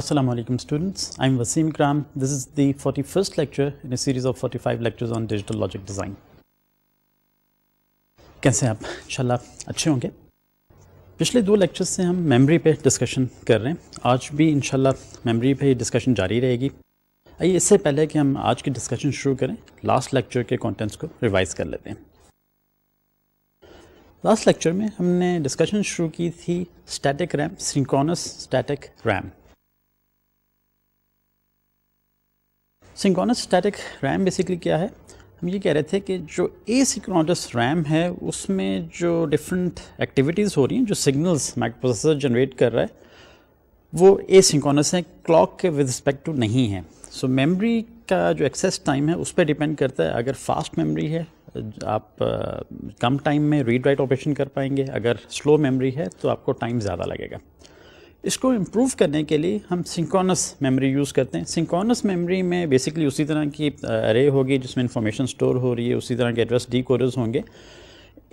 Assalamu alaikum students, I am Wasim Kram. This is the 41st lecture in a series of 45 lectures on digital logic design. कैसे आप इंशाल्लाह अच्छे होंगे पिछले दो लेक्चर से हम मेमोरी पे डिस्कशन कर रहे हैं आज भी इंशाल्लाह मेमोरी पे डिस्कशन जारी रहेगी आइए इससे पहले कि हम आज की डिस्कशन शुरू करें लास्ट लेक्चर के कंटेंट्स को रिवाइज कर लेते हैं लास्ट लेक्चर में हमने डिस्कशन शुरू की थी static RAM synchronous static RAM synchronous static RAM basically क्या है हम ये कह रहे थे कि जो ए सिक्रोनस रैम है उसमें जो डिफरेंट एक्टिविटीज़ हो रही हैं जो सिग्नल्स माइक्रोप्रोसेसर जनरेट कर रहा है वो ए सिंक्रोनस है क्लॉक के विद रिस्पेक्ट टू नहीं है सो so, मेमोरी का जो एक्सेस टाइम है उस पर डिपेंड करता है अगर फास्ट मेमोरी है आप कम टाइम में रीड राइट ऑपरेशन कर पाएंगे अगर स्लो मेमोरी है तो आपको टाइम ज़्यादा लगेगा इसको इम्प्रूव करने के लिए हम सिंकोनस मेमोरी यूज़ करते हैं सिंकोनस मेमोरी में बेसिकली उसी तरह की अरे होगी जिसमें इंफॉर्मेशन स्टोर हो रही है उसी तरह के एड्रेस डी कोडर्स होंगे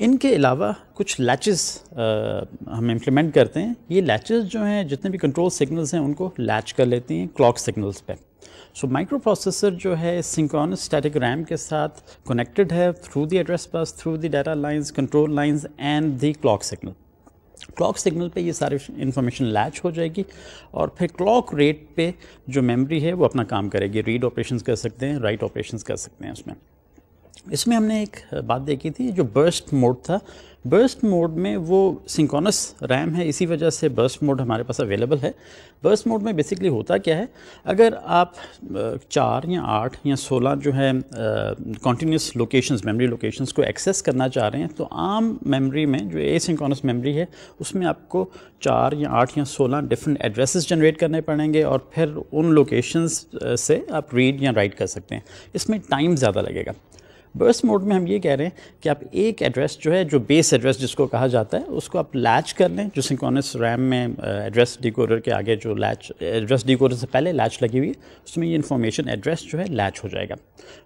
इनके अलावा कुछ लैचेस हम इम्प्लीमेंट करते हैं ये लैचेस जो हैं जितने भी कंट्रोल सिग्नल्स हैं उनको लैच कर लेती हैं क्लॉक सिग्नल्स पे सो माइक्रो प्रोसेसर जो है सिंकॉनस स्टैटिक रैम के साथ कनेक्टेड है through the address bus through the data lines control lines and the clock signal clock signal पे ये सारी इन्फॉर्मेशन लैच हो जाएगी और फिर क्लॉक रेट पे जो मेमोरी है वो अपना काम करेगी रीड ऑपरेशंस कर सकते हैं राइट ऑपरेशंस कर सकते हैं उसमें इसमें हमने एक बात देखी थी जो बर्स्ट मोड था बर्स्ट मोड में वो सिंकोनस रैम है इसी वजह से बर्स्ट मोड हमारे पास अवेलेबल है बर्स्ट मोड में बेसिकली होता क्या है अगर आप चार या आठ या सोलह जो है कॉन्टीन्यूस लोकेशंस मेमोरी लोकेशंस को एक्सेस करना चाह रहे हैं तो आम मेमोरी में जो ए सिंकोनस मेमोरी है उसमें आपको चार या आठ या सोलह डिफरेंट एड्रेसेस जनरेट करने पड़ेंगे और फिर उन लोकेशंस से आप रीड या राइट कर सकते हैं इसमें टाइम ज़्यादा लगेगा बर्स मोड में हम ये कह रहे हैं कि आप एक एड्रेस जो है जो बेस एड्रेस जिसको कहा जाता है उसको आप लैच कर लें जो सिंकोनस रैम में एड्रेस uh, डिकोडर के आगे जो लैच एड्रेस डिकोडर से पहले लैच लगी हुई है उसमें ये इन्फॉर्मेशन एड्रेस जो है लैच हो जाएगा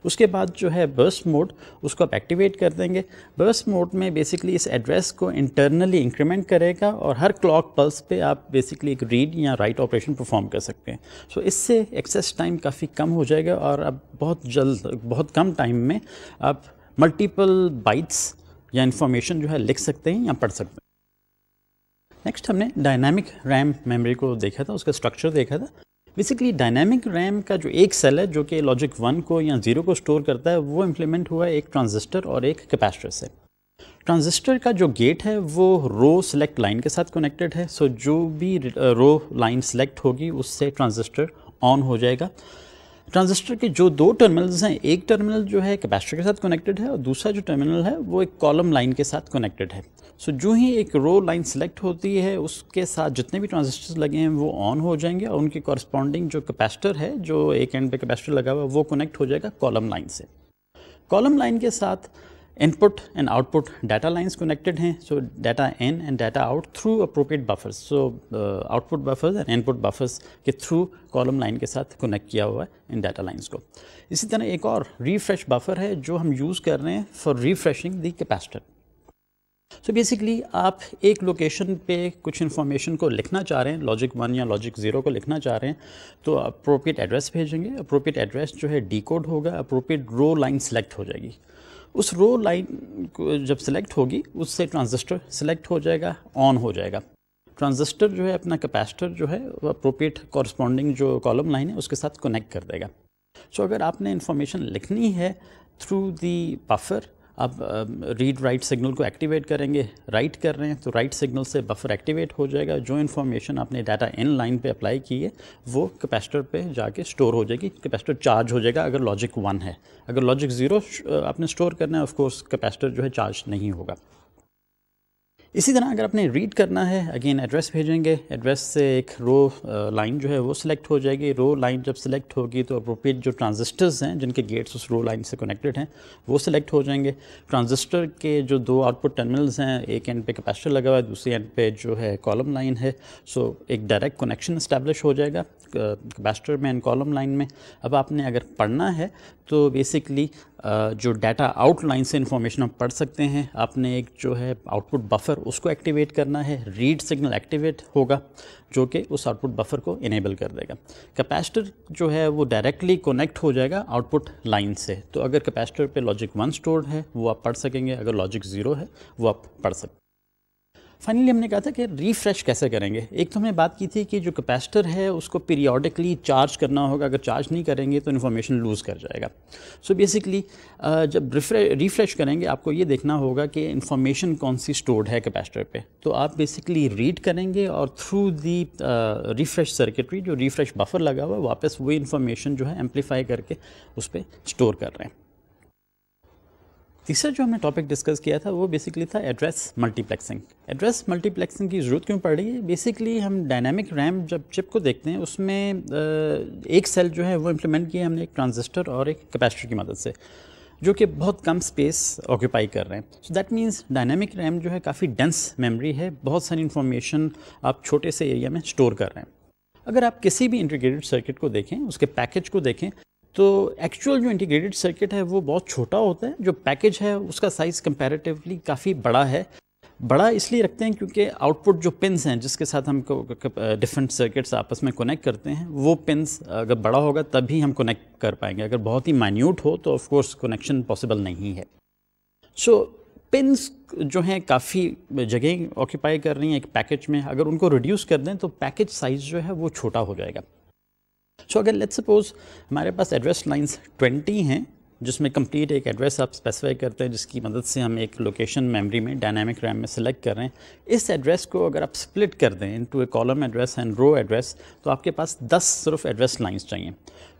उसके बाद जो है बर्स मोड उसको आप एक्टिवेट कर देंगे बर्स मोड में बेसिकली इस एड्रेस को इंटरनली इंक्रीमेंट करेगा और हर क्लॉक पल्स पर आप बेसिकली एक रीड या राइट ऑपरेशन परफॉर्म कर सकते हैं सो so, इससे एक्सेस टाइम काफ़ी कम हो जाएगा और अब बहुत जल्द बहुत कम टाइम में आप मल्टीपल बाइट्स या इन्फॉर्मेशन जो है लिख सकते हैं या पढ़ सकते हैं नेक्स्ट हमने डायनामिक रैम मेमोरी को देखा था उसका स्ट्रक्चर देखा था बेसिकली डायनामिक रैम का जो एक सेल है जो कि लॉजिक वन को या ज़ीरो को स्टोर करता है वो इम्प्लीमेंट हुआ है एक ट्रांजिस्टर और एक कैपेसिटर से ट्रांजिस्टर का जो गेट है वो रो सेलेक्ट लाइन के साथ कनेक्टेड है सो so जो भी रो लाइन सेलेक्ट होगी उससे ट्रांजिस्टर ऑन हो जाएगा ट्रांजिस्टर के जो दो टर्मिनल्स हैं एक टर्मिनल जो है कैपेसिटर के साथ कनेक्टेड है और दूसरा जो टर्मिनल है वो एक कॉलम लाइन के साथ कनेक्टेड है सो so, जो ही एक रो लाइन सेलेक्ट होती है उसके साथ जितने भी ट्रांजिस्टर्स लगे हैं वो ऑन हो जाएंगे और उनके कॉरस्पॉन्डिंग जो कैपेसिटर है जो एक एंड पे कैपेसिटर लगा हुआ है वो कनेक्ट हो जाएगा कॉलम लाइन से कॉलम लाइन के साथ input and output data lines connected हैं so data in and data out through appropriate buffers so output buffers and input buffers के थ्रू कॉलम लाइन के साथ कनेक्ट किया हुआ है इन डाटा लाइन्स को इसी तरह एक और रिफ्रेश बफर है जो हम यूज़ कर रहे हैं for refreshing the capacitor so basically आप एक लोकेशन पे कुछ इन्फॉर्मेशन को लिखना चाह रहे हैं लॉजिक वन या लॉजिक ज़ीरो को लिखना चाह रहे हैं तो अप्रोप्रिएट एड्रेस भेजेंगे अप्रोप्रिएट एड्रेस जो है डी होगा अप्रोप्रिएट रो लाइन सेलेक्ट हो जाएगी उस रो लाइन जब सेलेक्ट होगी उससे ट्रांजिस्टर सेलेक्ट हो जाएगा ऑन हो जाएगा ट्रांजिस्टर जो है अपना कैपेसिटर जो है वो अप्रोप्रिएट कॉरस्पॉन्डिंग जो कॉलम लाइन है उसके साथ कनेक्ट कर देगा सो so, अगर आपने इन्फॉर्मेशन लिखनी है थ्रू दी बफर आप रीड राइट सिग्नल को एक्टिवेट करेंगे राइट कर रहे हैं तो राइट सिग्नल से बफर एक्टिवेट हो जाएगा जो इन्फॉर्मेशन आपने डाटा इन लाइन पे अप्लाई की है वो कैपेसिटर पे जाके स्टोर हो जाएगी कैपेसिटर चार्ज हो जाएगा अगर लॉजिक वन है अगर लॉजिक ज़ीरो आपने स्टोर करना है ऑफकोर्स कैपेसिटर जो है चार्ज नहीं होगा इसी तरह अगर आपने रीड करना है अगेन एड्रेस भेजेंगे एड्रेस से एक रो लाइन जो है वो सिलेक्ट हो जाएगी रो लाइन जब सिलेक्ट होगी तो अप्रोप्रिएट जो ट्रांजिस्टर्स हैं जिनके गेट्स उस रो लाइन से कनेक्टेड हैं वो सिलेक्ट हो जाएंगे ट्रांजिस्टर के जो दो आउटपुट टर्मिनल्स हैं एक एंड पे कैपेसिटर लगा हुआ है दूसरे एंड पे जो है कॉलम लाइन है सो एक डायरेक्ट कनेक्शन इस्टेब्लिश हो जाएगा कैपेसिटर में एंड कॉलम लाइन में अब आपने अगर पढ़ना है तो बेसिकली जो डाटा आउटलाइन से इन्फॉर्मेशन आप पढ़ सकते हैं आपने एक जो है आउटपुट बफर उसको एक्टिवेट करना है रीड सिग्नल एक्टिवेट होगा जो कि उस आउटपुट बफर को इनेबल कर देगा कैपेसिटर जो है वो डायरेक्टली कनेक्ट हो जाएगा आउटपुट लाइन से तो अगर कैपेसिटर पे लॉजिक वन स्टोर्ड है वो आप पढ़ सकेंगे अगर लॉजिक ज़ीरो है वो आप पढ़ सकते फाइनली हमने कहा था कि रिफ्रेश कैसे करेंगे एक तो हमने बात की थी कि जो कैपेसिटर है उसको पीरियोडिकली चार्ज करना होगा अगर चार्ज नहीं करेंगे तो इन्फॉर्मेशन लूज़ कर जाएगा सो so बेसिकली जब रिफ्रेश करेंगे आपको ये देखना होगा कि इन्फॉर्मेशन कौन सी स्टोर्ड है कैपेसिटर पे तो आप बेसिकली रीड करेंगे और थ्रू दी रिफ्रेश सर्किटरी जो रिफ्रेश बफर लगा हुआ वापस वही इन्फॉर्मेशन जो है एम्पलीफाई करके उस पर स्टोर कर रहे हैं तीसरा जो हमने टॉपिक डिस्कस किया था वो बेसिकली था एड्रेस मल्टीप्लेक्सिंग एड्रेस मल्टीप्लेक्सिंग की ज़रूरत क्यों पड़ रही है बेसिकली हम डायनामिक रैम जब चिप को देखते हैं उसमें एक सेल जो है वो इम्प्लीमेंट किया हमने एक ट्रांजिस्टर और एक कैपेसिटर की मदद से जो कि बहुत कम स्पेस ऑक्यूपाई कर रहे हैं so that means dynamic RAM जो है काफ़ी डेंस मेमोरी है बहुत सारी इन्फॉर्मेशन आप छोटे से एरिया में स्टोर कर रहे हैं अगर आप किसी भी इंटीग्रेटेड सर्किट को देखें उसके पैकेज को देखें तो एक्चुअल जो इंटीग्रेटेड सर्किट है वो बहुत छोटा होता है जो पैकेज है उसका साइज़ कंपैरेटिवली काफ़ी बड़ा है बड़ा इसलिए रखते हैं क्योंकि आउटपुट जो पिंस हैं जिसके साथ हम डिफरेंट सर्किट्स आपस में कनेक्ट करते हैं वो पिंस अगर बड़ा होगा तभी हम कनेक्ट कर पाएंगे अगर बहुत ही माइन्यूट हो तो ऑफकोर्स कनेक्शन पॉसिबल नहीं है सो so, पिंस जो हैं काफ़ी जगह ऑक्यूपाई कर रही हैं एक पैकेज में अगर उनको रिड्यूस कर दें तो पैकेज साइज़ जो है वो छोटा हो जाएगा सो अगर लेट्स सपोज हमारे पास एड्रेस लाइंस 20 हैं जिसमें कंप्लीट एक एड्रेस आप स्पेसिफाई करते हैं जिसकी मदद से हम एक लोकेशन मेमोरी में डायनामिक रैम में सेलेक्ट कर रहे हैं इस एड्रेस को अगर आप स्प्लिट कर दें into a column address and row address तो आपके पास 10 सिर्फ एड्रेस लाइंस चाहिए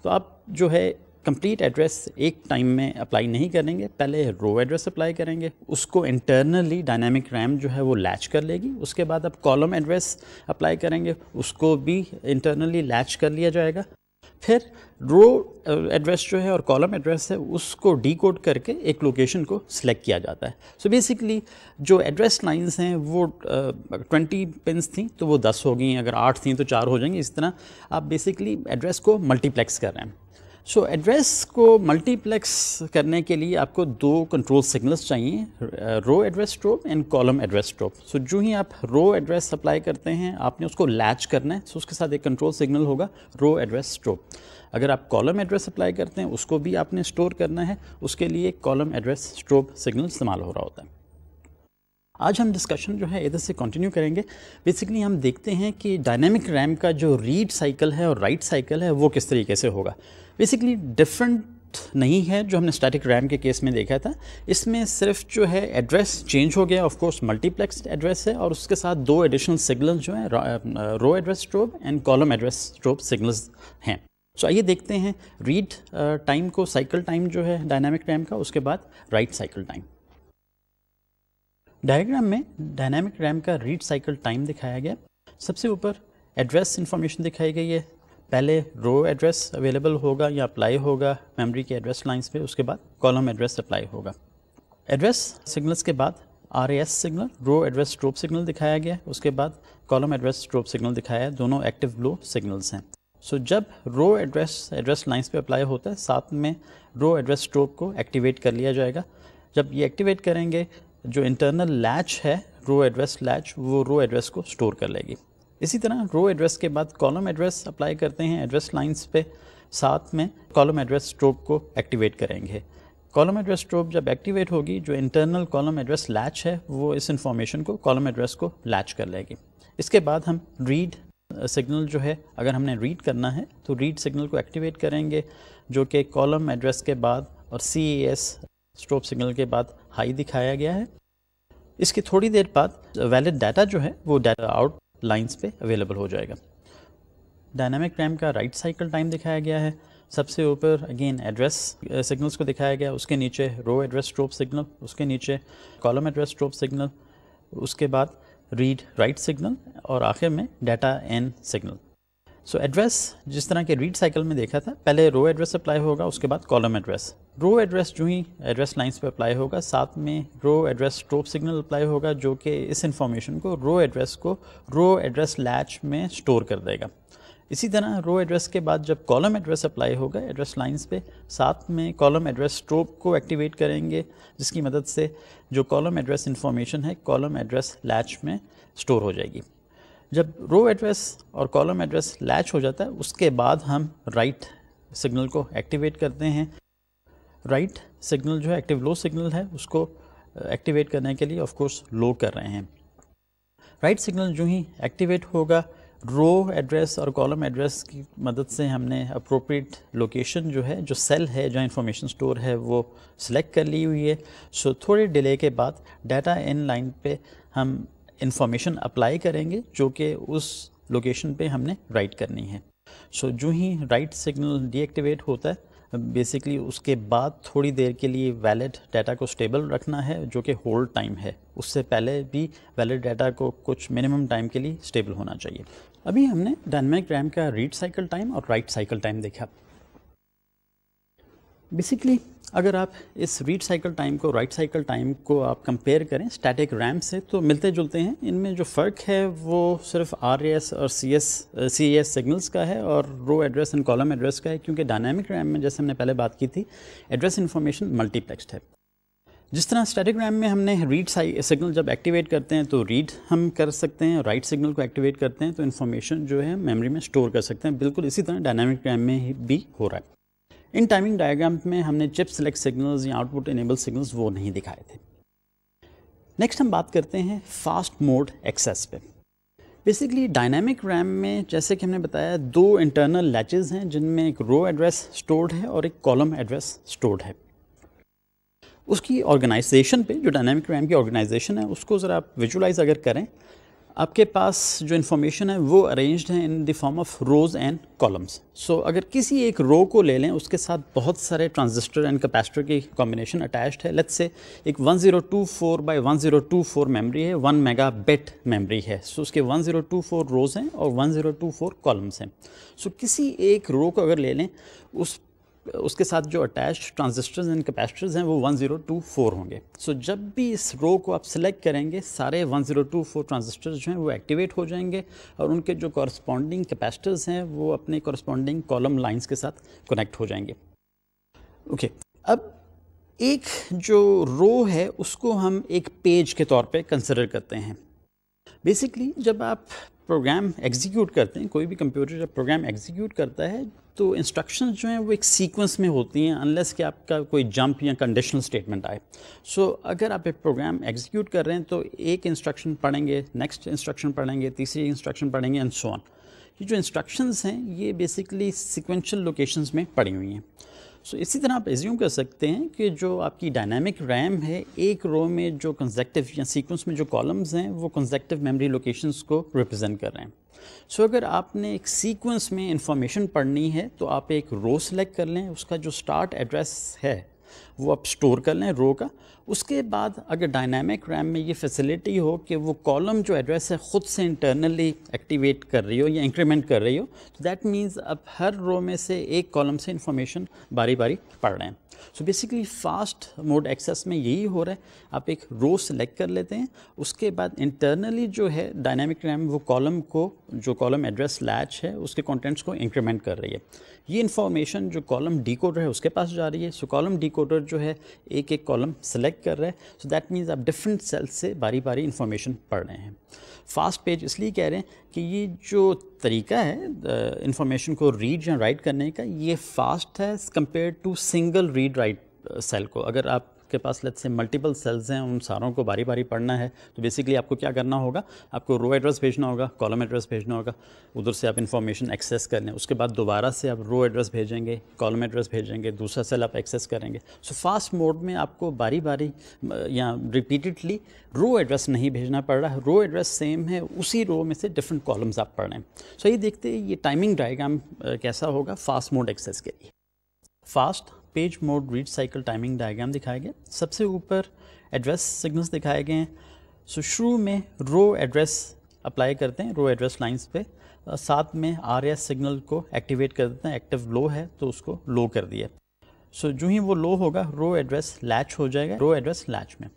तो आप जो है कंप्लीट एड्रेस एक टाइम में अप्लाई नहीं करेंगे पहले रो एड्रेस अप्लाई करेंगे उसको इंटरनली डायनामिक रैम जो है वो लैच कर लेगी उसके बाद अब कॉलम एड्रेस अप्लाई करेंगे उसको भी इंटरनली लैच कर लिया जाएगा फिर रो एड्रेस uh, जो है और कॉलम एड्रेस है उसको डी करके एक लोकेशन को सिलेक्ट किया जाता है सो so बेसिकली जो एड्रेस लाइंस हैं वो ट्वेंटी पिंस थी तो वो दस हो गई अगर आठ थी तो चार हो जाएंगी इस तरह आप बेसिकली एड्रेस को मल्टीप्लेक्स कर रहे हैं सो so, एड्रेस को मल्टीप्लेक्स करने के लिए आपको दो कंट्रोल सिग्नल्स चाहिए row address strobe and column address strobe so जो ही आप रो एड्रेस अप्लाई करते हैं आपने उसको लैच करना है सो तो so उसके साथ एक कंट्रोल सिग्नल होगा रो एड्रेस स्ट्रोप अगर आप कॉलम एड्रेस अप्लाई करते हैं उसको भी आपने स्टोर करना है उसके लिए कॉलम एड्रेस स्ट्रोप सिग्नल इस्तेमाल हो रहा होता है आज हम डिस्कशन जो है इधर से कंटिन्यू करेंगे बेसिकली हम देखते हैं कि डायनेमिक रैम का जो रीड साइकिल है और राइट साइकिल है वो किस तरीके से होगा बेसिकली डिफरेंट नहीं है जो हमने स्टैटिक रैम के केस में देखा था इसमें सिर्फ जो है एड्रेस चेंज हो गया ऑफ कोर्स मल्टीप्लेक्स एड्रेस है और उसके साथ दो एडिशनल सिग्नल्स जो हैं row address strobe and column address strobe signals हैं सो आइए देखते हैं रीड टाइम को साइकिल टाइम जो है डायनामिक रैम का उसके बाद राइट साइकिल टाइम डायग्राम में डायनामिक रैम का रीड साइकिल टाइम दिखाया गया सबसे ऊपर एड्रेस इन्फॉर्मेशन दिखाई गई है पहले रो एड्रेस अवेलेबल होगा या अप्लाई होगा मेमोरी के एड्रेस लाइंस पे उसके बाद कॉलम एड्रेस अप्लाई होगा एड्रेस सिग्नल्स के बाद R S signal row address strobe signal दिखाया गया उसके बाद कॉलम एड्रेस स्ट्रोप सिग्नल दिखाया है दोनों एक्टिव ब्लू सिग्नल्स हैं सो so, जब रो एड्रेस एड्रेस लाइंस पे अप्लाई होता है साथ में रो एड्रेस स्ट्रोप को एक्टिवेट कर लिया जाएगा जब ये एक्टिवेट करेंगे जो इंटरनल लैच है रो एड्रेस लैच वो रो एड्रेस को स्टोर कर लेगी इसी तरह रो एड्रेस के बाद कॉलम एड्रेस अप्लाई करते हैं एड्रेस लाइंस पे साथ में कॉलम एड्रेस स्ट्रोप को एक्टिवेट करेंगे कॉलम एड्रेस स्ट्रोप जब एक्टिवेट होगी जो इंटरनल कॉलम एड्रेस लैच है वो इस इन्फॉर्मेशन को कॉलम एड्रेस को लैच कर लेगी इसके बाद हम रीड सिग्नल जो है अगर हमने रीड करना है तो रीड सिग्नल को एक्टिवेट करेंगे जो कि कॉलम एड्रेस के बाद और सी एस स्ट्रोप सिग्नल के बाद हाई दिखाया गया है इसके थोड़ी देर बाद वैलिड डाटा जो है वो डाटा आउट लाइंस पे अवेलेबल हो जाएगा डायनामिक रैम का राइट साइकिल टाइम दिखाया गया है सबसे ऊपर अगेन एड्रेस सिग्नल्स को दिखाया गया उसके नीचे रो एड्रेस स्ट्रोप सिग्नल उसके नीचे कॉलम एड्रेस स्ट्रोप सिग्नल उसके बाद रीड राइट सिग्नल और आखिर में data in signal so address जिस तरह के रीड साइकिल में देखा था पहले रो एड्रेस अप्लाई होगा उसके बाद कॉलम एड्रेस रो एड्रेस जो ही एड्रेस लाइंस पे अप्लाई होगा साथ में row address strobe signal apply होगा जो कि इस इंफॉर्मेशन को रो एड्रेस को रो एड्रेस लैच में स्टोर कर देगा इसी तरह रो एड्रेस के बाद जब कॉलम एड्रेस अप्लाई होगा एड्रेस लाइंस पे साथ में कॉलम एड्रेस स्ट्रोप को एक्टिवेट करेंगे जिसकी मदद से जो कॉलम एड्रेस इंफॉर्मेशन है कॉलम एड्रेस लैच में स्टोर हो जाएगी जब रो एड्रेस और कॉलम एड्रेस लैच हो जाता है उसके बाद हम राइट सिग्नल को एक्टिवेट करते हैं राइट सिग्नल जो है एक्टिव लो सिग्नल है उसको एक्टिवेट uh, करने के लिए ऑफ कोर्स लो कर रहे हैं राइट सिग्नल जो ही एक्टिवेट होगा रो एड्रेस और कॉलम एड्रेस की मदद से हमने अप्रोप्रिएट लोकेशन जो है जो सेल है जहाँ इंफॉर्मेशन स्टोर है वो सिलेक्ट कर ली हुई है सो so, थोड़े डिले के बाद डाटा इन लाइन पे हम इन्फॉर्मेशन अप्लाई करेंगे जो कि उस लोकेशन पे हमने राइट करनी है सो so, जो ही राइट सिग्नल डीएक्टिवेट होता है बेसिकली उसके बाद थोड़ी देर के लिए वैलिड डाटा को स्टेबल रखना है जो कि होल्ड टाइम है उससे पहले भी वैलिड डाटा को कुछ मिनिमम टाइम के लिए स्टेबल होना चाहिए अभी हमने डायनमिक रैम का रीड साइकिल टाइम और राइट साइकिल टाइम देखा बेसिकली अगर आप इस रीड साइकिल टाइम को राइट साइकिल टाइम को आप कंपेयर करें स्टैटिक रैम से तो मिलते जुलते हैं इनमें जो फ़र्क है वो सिर्फ आर और C S C S signals का है और row address and column address का है क्योंकि डायनामिक रैम में जैसे हमने पहले बात की थी एड्रेस इन्फॉर्मेशन मल्टीप्लेक्सड है जिस तरह स्टैटिक रैम में हमने रीड सिग्नल जब एक्टिवेट करते हैं तो रीड हम कर सकते हैं राइट सिग्नल को एक्टिवेट करते हैं तो इन्फॉर्मेशन जो है मेमोरी में स्टोर कर सकते हैं बिल्कुल इसी तरह डायनामिक रैम में भी हो रहा है इन टाइमिंग डायग्राम में हमने चिप सेलेक्ट सिग्नल्स या आउटपुट इनेबल सिग्नल्स वो नहीं दिखाए थे नेक्स्ट हम बात करते हैं फास्ट मोड एक्सेस पे बेसिकली डायनामिक रैम में जैसे कि हमने बताया दो इंटरनल लैचेज हैं जिनमें एक रो एड्रेस स्टोर्ड है और एक कॉलम एड्रेस स्टोर्ड है उसकी ऑर्गेनाइजेशन पे जो डायनामिक रैम की ऑर्गेनाइजेशन है उसको ज़रा आप विजुलाइज अगर करें आपके पास जो इन्फॉर्मेशन है वो अरेंज्ड है in the form of rows and columns so अगर किसी एक रो को ले लें उसके साथ बहुत सारे ट्रांजिस्टर एंड कैपेसिटर की कॉम्बिनेशन अटैच्ड है लेट्स से एक 1024 zero two four by one zero two four memory है वन मेगा बेट मेमरी है सो so, उसके 1024 ज़ीरो टू फोर रोज़ हैं और 1024 ज़ीरो टू फोर कॉलम्स हैं सो किसी एक रो को अगर ले लें उस उसके साथ जो अटैच ट्रांजिस्टर्स एंड कैपेसिटर्स हैं वो 1024 होंगे सो so, जब भी इस रो को आप सिलेक्ट करेंगे सारे 1024 ट्रांजिस्टर्स जो हैं वो एक्टिवेट हो जाएंगे और उनके जो कॉरस्पॉन्डिंग कैपेसिटर्स हैं वो अपने कॉरस्पॉन्डिंग कॉलम लाइंस के साथ कनेक्ट हो जाएंगे ओके okay, अब एक जो रो है उसको हम एक पेज के तौर पर कंसिडर करते हैं बेसिकली जब आप प्रोग्राम एग्जीक्यूट करते हैं कोई भी कंप्यूटर जब प्रोग्राम एग्जीक्यूट करता है तो इंस्ट्रक्शन जो हैं वो एक सीक्वेंस में होती हैं अनलेस कि आपका कोई जंप या कंडीशनल स्टेटमेंट आए सो so, अगर आप एक प्रोग्राम एग्जीक्यूट कर रहे हैं तो एक इंस्ट्रक्शन पढ़ेंगे नेक्स्ट इंस्ट्रक्शन पढ़ेंगे तीसरी इंस्ट्रक्शन पढ़ेंगे एंड सो ऑन ये जो इंस्ट्रक्शंस हैं ये बेसिकली सिक्वेंशल लोकेशंस में पड़ी हुई हैं सो इसी तरह आप एज्यूम कर सकते हैं कि जो आपकी डायनामिक रैम है एक रो में जो कंजेक्टिव या सीक्वेंस में जो कॉलम्स हैं वो कंजेक्टिव मेमोरी लोकेशंस को रिप्रेजेंट कर रहे हैं सो so, अगर आपने एक सीक्वेंस में इंफॉर्मेशन पढ़नी है तो आप एक रो सेलेक्ट कर लें उसका जो स्टार्ट एड्रेस है वो आप स्टोर कर लें रो का उसके बाद अगर डायनामिक रैम में ये फैसिलिटी हो कि वो कॉलम जो एड्रेस है ख़ुद से इंटरनली एक्टिवेट कर रही हो या इंक्रीमेंट कर रही हो तो दैट मीन्स अब हर रो में से एक कॉलम से इंफॉर्मेशन बारी बारी पढ़ रहे हैं so basically fast mode access में यही हो रहा है आप एक रो सेलेक्ट कर लेते हैं उसके बाद इंटरनली जो है डायनामिक रैम वो कॉलम को जो कॉलम एड्रेस लैच है उसके कॉन्टेंट्स को इंक्रीमेंट कर रही है ये इन्फॉर्मेशन जो कॉलम डिकोडर है उसके पास जा रही है सो कॉलम डिकोडर जो है एक एक कॉलम सेलेक्ट कर रहा है सो दैट मीन्स आप डिफरेंट सेल्स से बारी बारी इन्फॉर्मेशन पढ़ रहे हैं फास्ट पेज इसलिए कह रहे हैं कि ये जो तरीका है इन्फॉर्मेशन को रीड या राइट करने का ये फास्ट है compare to single read write cell को अगर आप आपके पास लेट से मल्टीपल सेल्स हैं उन सारों को बारी बारी पढ़ना है तो बेसिकली आपको क्या करना होगा आपको रो एड्रेस भेजना होगा कॉलम एड्रेस भेजना होगा उधर से आप इन्फॉर्मेशन एक्सेस कर लें उसके बाद दोबारा से आप रो एड्रेस भेजेंगे कॉलम एड्रेस भेजेंगे दूसरा सेल आप एक्सेस करेंगे सो फास्ट मोड में आपको बारी बारी या रिपीटेडली रो एड्रेस नहीं भेजना पड़ रहा है रो एड्रेस सेम है उसी रो में से डिफरेंट कॉलम्स आप पढ़ रहे हैं सो ये देखते हैं ये टाइमिंग डायग्राम कैसा होगा फास्ट मोड एक्सेस के लिए fast page mode read cycle timing diagram दिखाए गए सबसे ऊपर एड्रेस सिग्नल्स दिखाए गए हैं सो शुरू में रो एड्रेस अप्लाई करते हैं रो एड्रेस लाइंस पे साथ में आर एस सिग्नल को एक्टिवेट कर देते हैं एक्टिव लो है तो उसको लो कर दिया सो जो ही वो लो होगा रो एड्रेस लैच हो जाएगा रो एड्रेस लैच में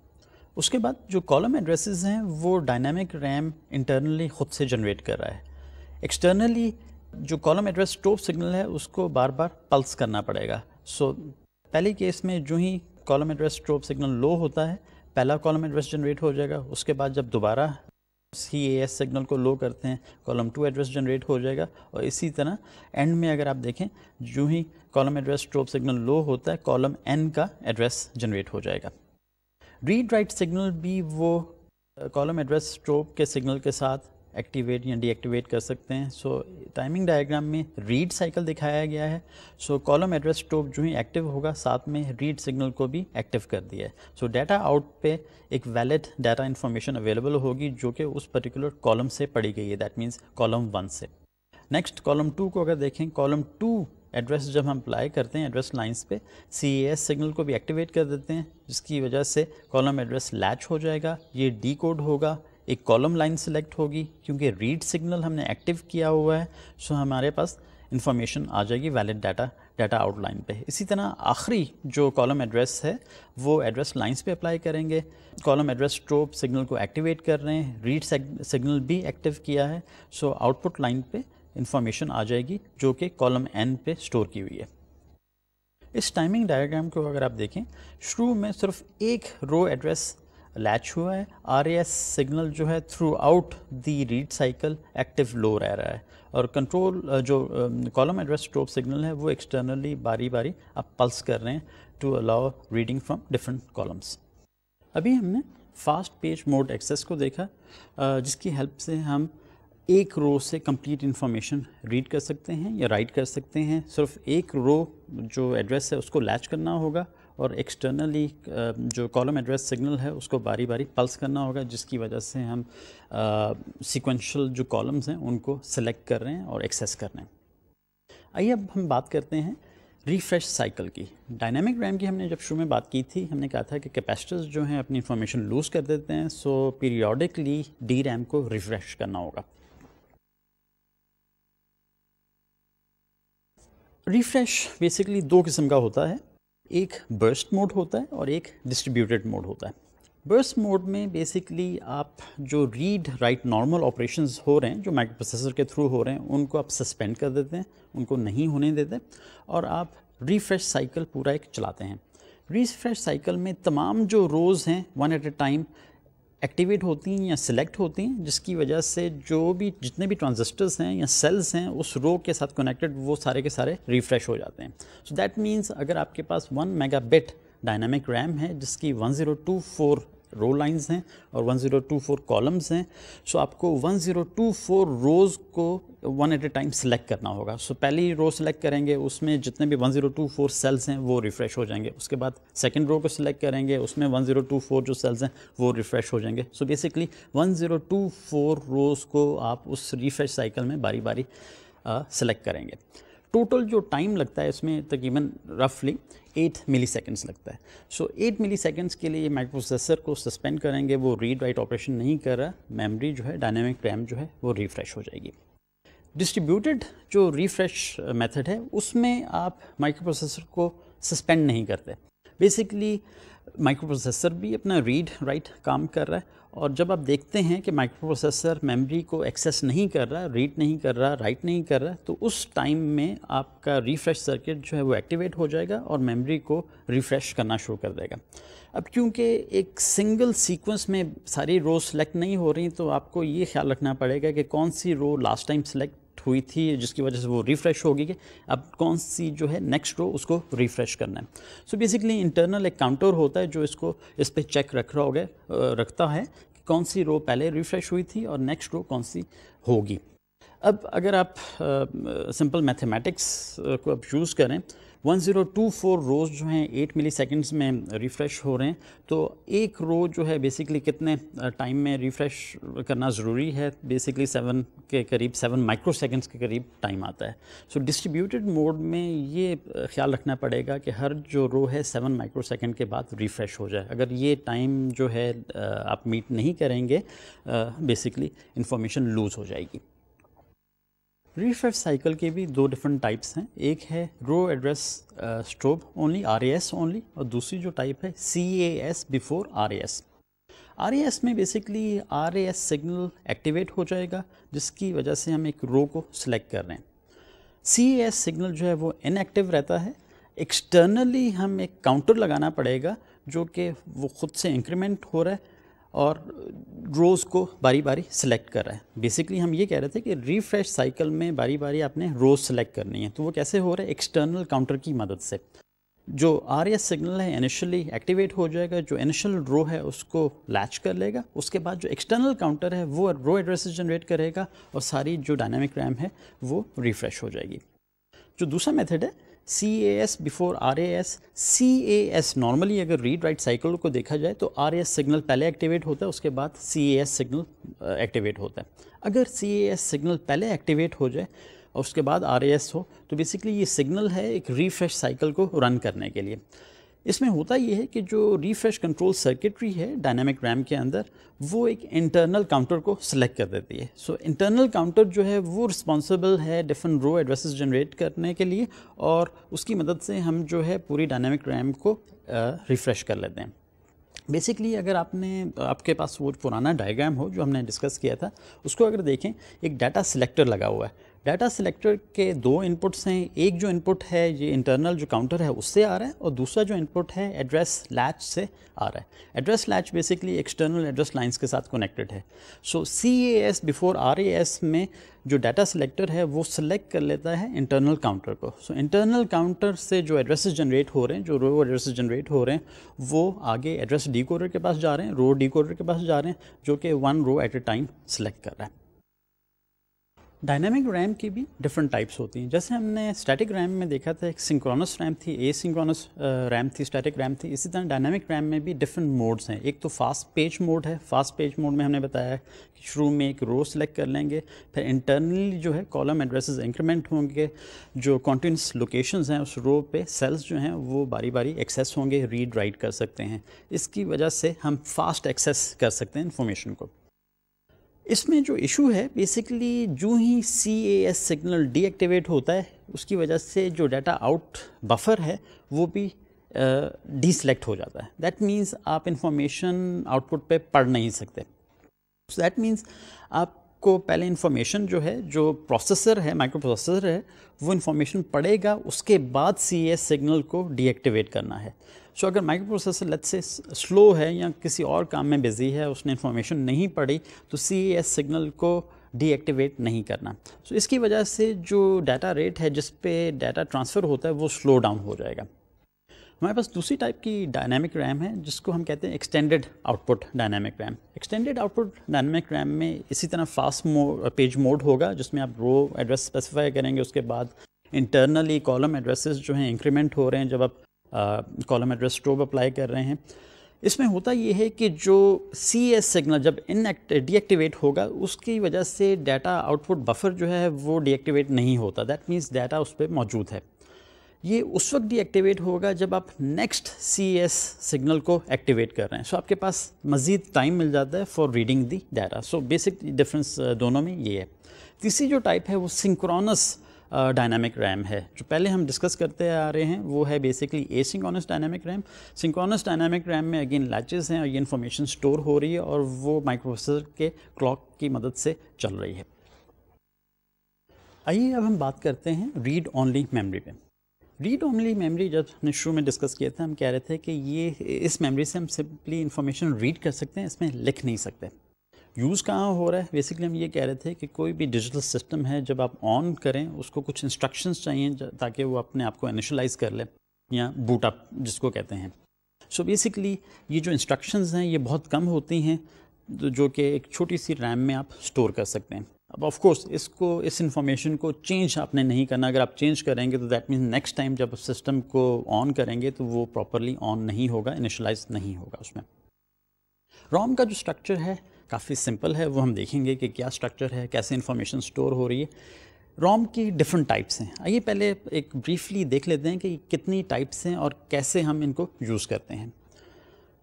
उसके बाद जो कॉलम एड्रेसेस हैं वो डायनामिक रैम इंटरनली खुद से जनरेट कर रहा है एक्सटर्नली जो कॉलम एड्रेस स्टोप सिग्नल है उसको बार बार पल्स करना पड़ेगा सो so, पहले केस में जो ही column address strobe signal low होता है पहला कॉलम एड्रेस जनरेट हो जाएगा उसके बाद जब दोबारा सी ए एस सिग्नल को लो करते हैं कॉलम टू एड्रेस जनरेट हो जाएगा और इसी तरह एंड में अगर आप देखें जो ही column address strobe signal low होता है कॉलम एन का एड्रेस जनरेट हो जाएगा रीड राइट सिग्नल भी वो कॉलम एड्रेस स्ट्रोब के सिग्नल के साथ एक्टिवेट या डीएक्टिवेट कर सकते हैं सो टाइमिंग डायग्राम में रीड साइकिल दिखाया गया है सो कॉलम एड्रेस स्टॉप जो ही एक्टिव होगा साथ में रीड सिग्नल को भी एक्टिव कर दिया है सो डाटा आउट पे एक वैलिड डाटा इन्फॉर्मेशन अवेलेबल होगी जो कि उस पर्टिकुलर कॉलम से पड़ी गई है दैट मीन्स कॉलम वन से नेक्स्ट कॉलम टू को अगर देखें कॉलम टू एड्रेस जब हम अप्लाई करते हैं एड्रेस लाइंस पे सी एस सिग्नल को भी एक्टिवेट कर देते हैं जिसकी वजह से कॉलम एड्रेस लैच हो जाएगा ये डी कोड होगा एक कॉलम लाइन सेलेक्ट होगी क्योंकि रीड सिग्नल हमने एक्टिव किया हुआ है सो हमारे पास इन्फॉर्मेशन आ जाएगी वैलिड डाटा डाटा आउटलाइन पे इसी तरह आखिरी जो कॉलम एड्रेस है वो एड्रेस लाइंस पे अप्लाई करेंगे कॉलम एड्रेस स्ट्रोप सिग्नल को एक्टिवेट कर रहे हैं रीड सिग्नल भी एक्टिव किया है सो आउटपुट लाइन पे इंफॉर्मेशन आ जाएगी जो कि कॉलम एन पे स्टोर की हुई है इस टाइमिंग डायग्राम को अगर आप देखें शुरू में सिर्फ एक रो एड्रेस लैच हुआ है आर सिग्नल जो है throughout the read cycle active low रह रहा है और कंट्रोल जो कॉलम एड्रेस स्ट्रोब सिग्नल है वो एक्सटर्नली बारी बारी आप पल्स कर रहे हैं to allow reading from different columns अभी हमने फास्ट पेज मोड एक्सेस को देखा जिसकी हेल्प से हम एक रो से कंप्लीट इन्फॉर्मेशन रीड कर सकते हैं या राइट कर सकते हैं सिर्फ एक रो जो एड्रेस है उसको लैच करना होगा और एक्सटर्नली जो कॉलम एड्रेस सिग्नल है उसको बारी बारी पल्स करना होगा जिसकी वजह से हम सिक्वेंशल जो कॉलम्स हैं उनको सेलेक्ट कर रहे हैं और एक्सेस कर रहे हैं आइए अब हम बात करते हैं रिफ्रेश साइकिल की डायनामिक रैम की हमने जब शुरू में बात की थी हमने कहा था कि कैपेसिटर्स जो हैं अपनी इन्फॉर्मेशन लूज़ कर देते हैं सो पीरियोडिकली डी रैम को रिफ्रेश करना होगा रिफ्रेश बेसिकली दो किस्म का होता है एक बर्स्ट मोड होता है और एक डिस्ट्रीब्यूटेड मोड होता है बर्स्ट मोड में बेसिकली आप जो रीड राइट नॉर्मल ऑपरेशंस हो रहे हैं जो माइक्रो प्रोसेसर के थ्रू हो रहे हैं उनको आप सस्पेंड कर देते हैं उनको नहीं होने देते और आप रिफ्रेश साइकिल पूरा एक चलाते हैं रिफ्रेश साइकिल में तमाम जो रोज़ हैं one at a time activate होती हैं या सिलेक्ट होती हैं जिसकी वजह से जो भी जितने भी ट्रांजिस्टर्स हैं या सेल्स हैं उस रो के साथ कनेक्टेड वो सारे के सारे रिफ़्रेश हो जाते हैं सो दैट मीन्स अगर आपके पास one megabit dynamic RAM है जिसकी 1024 रो लाइंस हैं और 1024 कॉलम्स हैं सो आपको 1024 रोज़ को one at a time select करना होगा सो so, पहली रो सेलेक्ट करेंगे उसमें जितने भी 1024 सेल्स हैं वो रिफ़्रेश हो जाएंगे उसके बाद सेकंड रो को सिलेक्ट करेंगे उसमें 1024 जो सेल्स हैं वो रिफ़्रेश हो जाएंगे सो बेसिकली 1024 रोज़ को आप उस रिफ्रेश साइकिल में बारी बारी सेलेक्ट करेंगे टोटल जो टाइम लगता है इसमें तकरीबन रफली एट मिली सेकेंड्स लगता है सो एट मिली सेकेंड्स के लिए प्रोसेसर को सस्पेंड करेंगे वो रीड राइट ऑपरेशन नहीं कर रहा मेमोरी जो है डायनेमिक रैम जो है वो रिफ्रेश हो जाएगी डिस्ट्रीब्यूटेड जो रिफ्रेश मेथड uh, है उसमें आप माइक्रोप्रोसेसर को सस्पेंड नहीं करते बेसिकली माइक्रोप्रोसेसर भी अपना रीड राइट काम कर रहा है और जब आप देखते हैं कि माइक्रोप्रोसेसर मेमोरी को एक्सेस नहीं कर रहा रीड नहीं कर रहा राइट नहीं कर रहा तो उस टाइम में आपका रिफ्रेश सर्किट जो है वो एक्टिवेट हो जाएगा और मेमोरी को रिफ्रेश करना शुरू कर देगा अब क्योंकि एक सिंगल सीक्वेंस में सारी रो सेलेक्ट नहीं हो रही तो आपको ये ख्याल रखना पड़ेगा कि कौन सी रो लास्ट टाइम सेलेक्ट हुई थी जिसकी वजह से वो रिफ़्रेश होगी अब कौन सी जो है नेक्स्ट रो उसको रिफ़्रेश करना है सो बेसिकली इंटरनल एक काउंटर होता है जो इसको इस पर चेक रख रहा होगा रखता है कि कौन सी रो पहले रिफ़्रेश हुई थी और नेक्स्ट रो कौन सी होगी अब अगर आप सिंपल मैथमेटिक्स को अब यूज़ करें 1024 रोज़ जो हैं 8 मिली सेकेंड्स में रिफ़्रेश हो रहे हैं तो एक रोज़ जो है बेसिकली कितने टाइम में रिफ़्रेश करना ज़रूरी है बेसिकली सेवन के करीब सेवन माइक्रो सेकेंड्स के करीब टाइम आता है सो डिस्ट्रीब्यूटेड मोड में ये ख्याल रखना पड़ेगा कि हर जो रो है सेवन माइक्रो सेकेंड के बाद रिफ़्रेश हो जाए अगर ये टाइम जो है आप मीट नहीं करेंगे बेसिकली इन्फॉर्मेशन लूज़ हो जाएगी रिफ्रेश साइकिल के भी दो डिफरेंट टाइप्स हैं एक है row address strobe only R only और दूसरी जो टाइप है C A S before R A S R A S में basically R A S signal activate हो जाएगा जिसकी वजह से हम एक रो को सिलेक्ट कर रहे हैं सी ए एस सिग्नल जो है वो इनएक्टिव रहता है एक्सटर्नली हम एक काउंटर लगाना पड़ेगा जो कि वो खुद से इंक्रीमेंट हो रहा है और रोज़ को बारी बारी सेलेक्ट कर रहा है बेसिकली हम ये कह रहे थे कि रिफ्रेश साइकिल में बारी बारी आपने रोज़ सेलेक्ट करनी है तो वो कैसे हो रहा है एक्सटर्नल काउंटर की मदद से जो आर एस सिग्नल है इनिशियली एक्टिवेट हो जाएगा जो इनिशियल रो है उसको लैच कर लेगा उसके बाद जो एक्सटर्नल काउंटर है वो रो एड्रेस जनरेट करेगा और सारी जो डायनामिक रैम है वो रिफ्रेश हो जाएगी जो दूसरा मेथड है C A S before R A S C A S normally अगर रीड राइट साइकिल को देखा जाए तो आर ए एस सिग्नल पहले एक्टिवेट होता है उसके बाद C A S signal activate होता है अगर सी ए एस सिग्नल पहले एक्टिवेट हो जाए और उसके बाद आर ए एस हो तो बेसिकली ये सिग्नल है एक रिफ्रेश साइकिल को रन करने के लिए इसमें होता ये है कि जो रिफ्रेश कंट्रोल सर्किटरी है डायनामिक रैम के अंदर वो एक इंटरनल काउंटर को सिलेक्ट कर देती है सो इंटरनल काउंटर जो है वो रिस्पॉन्सिबल है डिफरेंट रो एड्रेसेस जनरेट करने के लिए और उसकी मदद से हम जो है पूरी डायनामिक रैम को रिफ़्रेश कर लेते हैं बेसिकली अगर आपने आपके पास वो पुराना डायग्राम हो जो हमने डिस्कस किया था उसको अगर देखें एक डाटा सिलेक्टर लगा हुआ है डाटा सिलेक्टर के दो इनपुट्स हैं एक जो इनपुट है ये इंटरनल जो काउंटर है उससे आ रहा है और दूसरा जो इनपुट है एड्रेस लैच से आ रहा है address latch basically external address lines के साथ कनेक्टेड है so C A S before R A S में जो डाटा सिलेक्टर है वो सिलेक्ट कर लेता है इंटरनल काउंटर को सो इंटरनल काउंटर से जो एड्रेसेस जनरेट हो रहे हैं जो रो एड्रेसेस जनरेट हो रहे हैं वो आगे एड्रेस डी के पास जा रहे हैं रो डी के पास जा रहे हैं जो कि one row at a time select कर रहा है डायनामिक रैम की भी डिफरेंट टाइप्स होती हैं जैसे हमने स्टैटिक रैम में देखा था एक सिंक्रोनस रैम थी ए सिंक्रोनस रैम थी स्टैटिक रैम थी इसी तरह डायनामिक रैम में भी डिफरेंट मोड्स हैं एक तो फास्ट पेज मोड है फास्ट पेज मोड में हमने बताया कि शुरू में एक रो सेलेक्ट कर लेंगे फिर इंटरनली जो है कॉलम एड्रेसेस इंक्रीमेंट होंगे जो कॉन्टीन्यूस लोकेशन हैं उस रो पे सेल्स जो हैं वो बारी बारी एक्सेस होंगे रीड राइट कर सकते हैं इसकी वजह से हम फास्ट एक्सेस कर सकते हैं इन्फॉर्मेशन को इसमें जो इशू है बेसिकली जो ही C A S signal deactivate होता है उसकी वजह से जो डाटा आउट बफर है वो भी डिसलेक्ट uh, हो जाता है दैट मीन्स आप इंफॉर्मेशन आउटपुट पे पढ़ नहीं सकते दैट so मीन्स आप को पहले इन्फॉर्मेशन जो है जो प्रोसेसर है माइक्रो प्रोसेसर है वो इन्फॉर्मेशन पड़ेगा उसके बाद सी एस सिग्नल को डीएक्टिवेट करना है सो so, अगर microprocessor let say slow है या किसी और काम में बिजी है उसने इन्फॉर्मेशन नहीं पड़ी तो सी एस सिग्नल को डीएक्टिवेट नहीं करना सो so, इसकी वजह से जो डाटा रेट है जिस पे डाटा ट्रांसफ़र होता है वो स्लो डाउन हो जाएगा हमारे पास दूसरी टाइप की डायनामिक रैम है जिसको हम कहते हैं extended output dynamic RAM extended output dynamic RAM में इसी तरह फास्ट मो पेज मोड होगा जिसमें आप रो एड्रेस स्पेसिफाई करेंगे उसके बाद इंटरनली कॉलम एड्रेसेस जो हैं इंक्रीमेंट हो रहे हैं जब आप कॉलम एड्रेस स्ट्रोब अप्लाई कर रहे हैं इसमें होता ये है कि जो सी एस सिग्नल जब इन डीएक्टिवेट होगा उसकी वजह से डाटा आउटपुट बफर जो है वो डीएक्टिवेट नहीं होता दैट मीन्स डाटा उस पर मौजूद है ये उस वक्त भी एक्टिवेट होगा जब आप नेक्स्ट सी एस सिग्नल को एक्टिवेट कर रहे हैं सो so, आपके पास मज़ीद टाइम मिल जाता है for reading the data so basic difference दोनों में ये है तीसरी जो टाइप है वो सिंक्रोनस डायनामिक रैम है जो पहले हम डिस्कस करते आ रहे हैं वो है basically a synchronous dynamic RAM synchronous dynamic RAM में अगेन लैचेस हैं और ये इन्फॉर्मेशन स्टोर हो रही है और वो माइक्रोप्रोसेसर के क्लॉक की मदद से चल रही है आइए अब हम बात करते हैं रीड ऑनली मेमोरी पे रीड ओनली मेमोरी जब हमने शुरू में डिस्कस किया था हम कह रहे थे कि ये इस मेमोरी से हम सिंपली इंफॉर्मेशन रीड कर सकते हैं इसमें लिख नहीं सकते यूज़ कहाँ हो रहा है बेसिकली हम ये कह रहे थे कि कोई भी डिजिटल सिस्टम है जब आप ऑन करें उसको कुछ इंस्ट्रक्शंस चाहिए ताकि वो अपने आप को इनिशलाइज कर ले या बूट अप जिसको कहते हैं सो so बेसिकली ये जो इंस्ट्रक्शंस हैं ये बहुत कम होती हैं जो कि एक छोटी सी रैम में आप स्टोर कर सकते हैं अब ऑफ कोर्स इसको इस इन्फॉर्मेशन को चेंज आपने नहीं करना अगर आप चेंज करेंगे तो दैट मीन्स नेक्स्ट टाइम जब सिस्टम को ऑन करेंगे तो वो प्रॉपरली ऑन नहीं होगा इनिशलाइज नहीं होगा उसमें रोम का जो स्ट्रक्चर है काफ़ी सिंपल है वो हम देखेंगे कि क्या स्ट्रक्चर है कैसे इन्फॉर्मेशन स्टोर हो रही है रोम की डिफरेंट टाइप्स हैं आइए पहले एक ब्रीफली देख लेते हैं कि कितनी टाइप्स हैं और कैसे हम इनको यूज़ करते हैं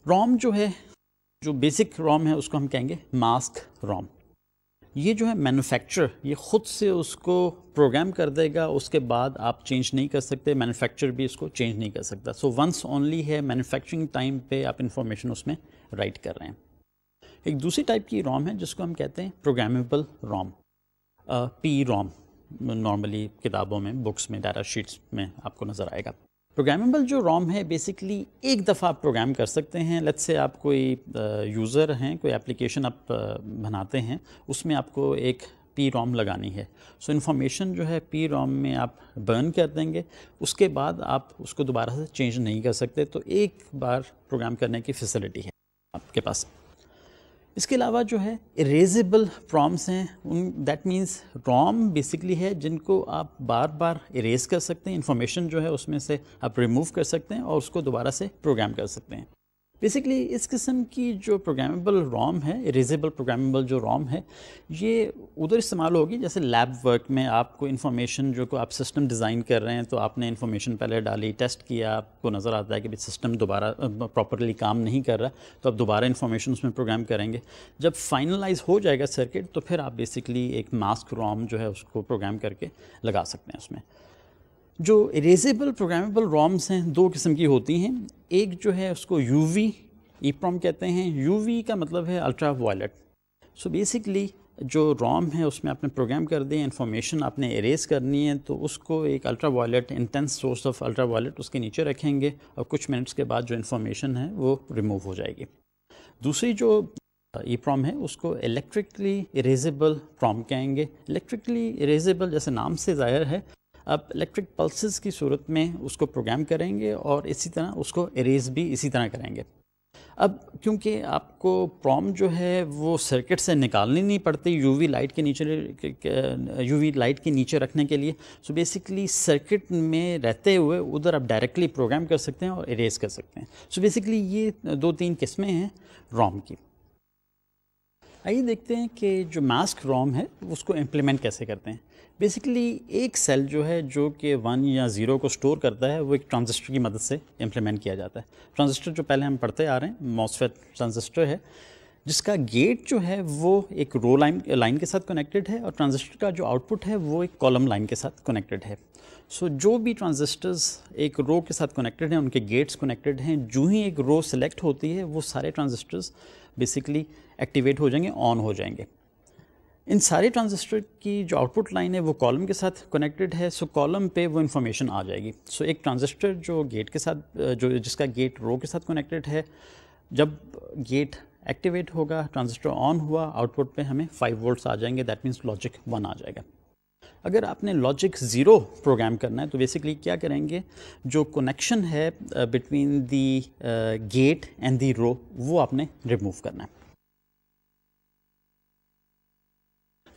रोम जो है जो बेसिक रोम है उसको हम कहेंगे मास्क रोम ये जो है मैनुफैक्चर ये ख़ुद से उसको प्रोग्राम कर देगा उसके बाद आप चेंज नहीं कर सकते मैनुफैक्चर भी इसको चेंज नहीं कर सकता सो वंस ओनली है मैन्युफैक्चरिंग टाइम पे आप इंफॉर्मेशन उसमें राइट कर रहे हैं एक दूसरी टाइप की रोम है जिसको हम कहते हैं programmable ROM P ROM normally किताबों में बुक्स में डाटा शीट्स में आपको नज़र आएगा प्रोग्रामेबल जो रोम है बेसिकली एक दफ़ा आप प्रोग्राम कर सकते हैं लेट्स से आप कोई यूज़र uh, हैं कोई एप्लीकेशन आप uh, बनाते हैं उसमें आपको एक पी रोम लगानी है सो so, इन्फॉर्मेशन जो है पी रोम में आप बर्न कर देंगे उसके बाद आप उसको दोबारा से चेंज नहीं कर सकते तो एक बार प्रोग्राम करने की फैसिलिटी है आपके पास इसके अलावा जो है इरेजेबल प्रॉम्स हैं उन दैट मीन्स रॉम बेसिकली है जिनको आप बार बार इरेज कर सकते हैं इन्फॉर्मेशन जो है उसमें से आप रिमूव कर सकते हैं और उसको दोबारा से प्रोग्राम कर सकते हैं बेसिकली इस किस्म की जो प्रोग्रामेबल रॉम है इरेजेबल प्रोग्रामेबल जो रॉम है ये उधर इस्तेमाल होगी जैसे लैब वर्क में आपको इन्फॉर्मेशन जो को आप सिस्टम डिज़ाइन कर रहे हैं तो आपने इन्फॉर्मेशन पहले डाली टेस्ट किया आपको नज़र आता है कि भाई सिस्टम दोबारा प्रॉपरली काम नहीं कर रहा तो आप दोबारा इन्फॉर्मेशन उसमें प्रोग्राम करेंगे जब फाइनलाइज हो जाएगा सर्किट तो फिर आप बेसिकली एक मास्क रॉम जो है उसको प्रोग्राम करके लगा सकते हैं उसमें जो इरेजेबल प्रोग्रामेबल रॉम्स हैं दो किस्म की होती हैं एक जो है उसको यू वी ई कहते हैं यू वी का मतलब है अल्ट्रा वॉलेट सो बेसिकली जो रॉम है उसमें आपने प्रोग्राम कर दिया इन्फॉर्मेशन आपने इरेज करनी है तो उसको एक ultraviolet intense source of ultraviolet उसके नीचे रखेंगे और कुछ मिनट्स के बाद जो इन्फॉर्मेशन है वो रिमूव हो जाएगी दूसरी जो ई uh, प्रॉम है उसको इलेक्ट्रिकली इरेजेबल प्रॉम कहेंगे इलेक्ट्रिकली इरेजेबल जैसे नाम से ज़ाहिर है अब इलेक्ट्रिक पल्सेस की सूरत में उसको प्रोग्राम करेंगे और इसी तरह उसको इरेज भी इसी तरह करेंगे अब क्योंकि आपको प्रॉम जो है वो सर्किट से निकालनी नहीं पड़ती यूवी लाइट के नीचे यूवी लाइट के नीचे रखने के लिए सो बेसिकली सर्किट में रहते हुए उधर आप डायरेक्टली प्रोग्राम कर सकते हैं और इरेज कर सकते हैं सो so बेसिकली ये दो तीन किस्में हैं रॉम की आइए देखते हैं कि जो मास्क रॉम है उसको इम्प्लीमेंट कैसे करते हैं बेसिकली एक सेल जो है जो कि वन या ज़ीरो को स्टोर करता है वो एक ट्रांजिस्टर की मदद से इम्प्लीमेंट किया जाता है ट्रांजिस्टर जो पहले हम पढ़ते आ रहे हैं मॉसफेट ट्रांजिस्टर है जिसका गेट जो है वो एक रो लाइन लाइन के साथ कनेक्टेड है और ट्रांजिस्टर का जो आउटपुट है वो एक कॉलम लाइन के साथ कनेक्टेड है सो so, जो भी ट्रांजिस्टर्स एक रो के साथ कनेक्टेड हैं उनके गेट्स कनेक्टेड हैं जो ही एक रो सेलेक्ट होती है वो सारे ट्रांजिस्टर्स बेसिकली एक्टिवेट हो जाएंगे ऑन हो जाएंगे इन सारे ट्रांजिस्टर की जो आउटपुट लाइन है वो कॉलम के साथ कनेक्टेड है सो कॉलम पे वो इन्फॉर्मेशन आ जाएगी सो एक ट्रांजिस्टर जो गेट के साथ जो जिसका गेट रो के साथ कनेक्टेड है जब गेट एक्टिवेट होगा ट्रांजिस्टर ऑन हुआ आउटपुट पे हमें 5 वोल्ट्स आ जाएंगे दैट मीन्स लॉजिक वन आ जाएगा अगर आपने लॉजिक ज़ीरो प्रोग्राम करना है तो बेसिकली क्या करेंगे जो कनेक्शन है between the gate and the row वो आपने रिमूव करना है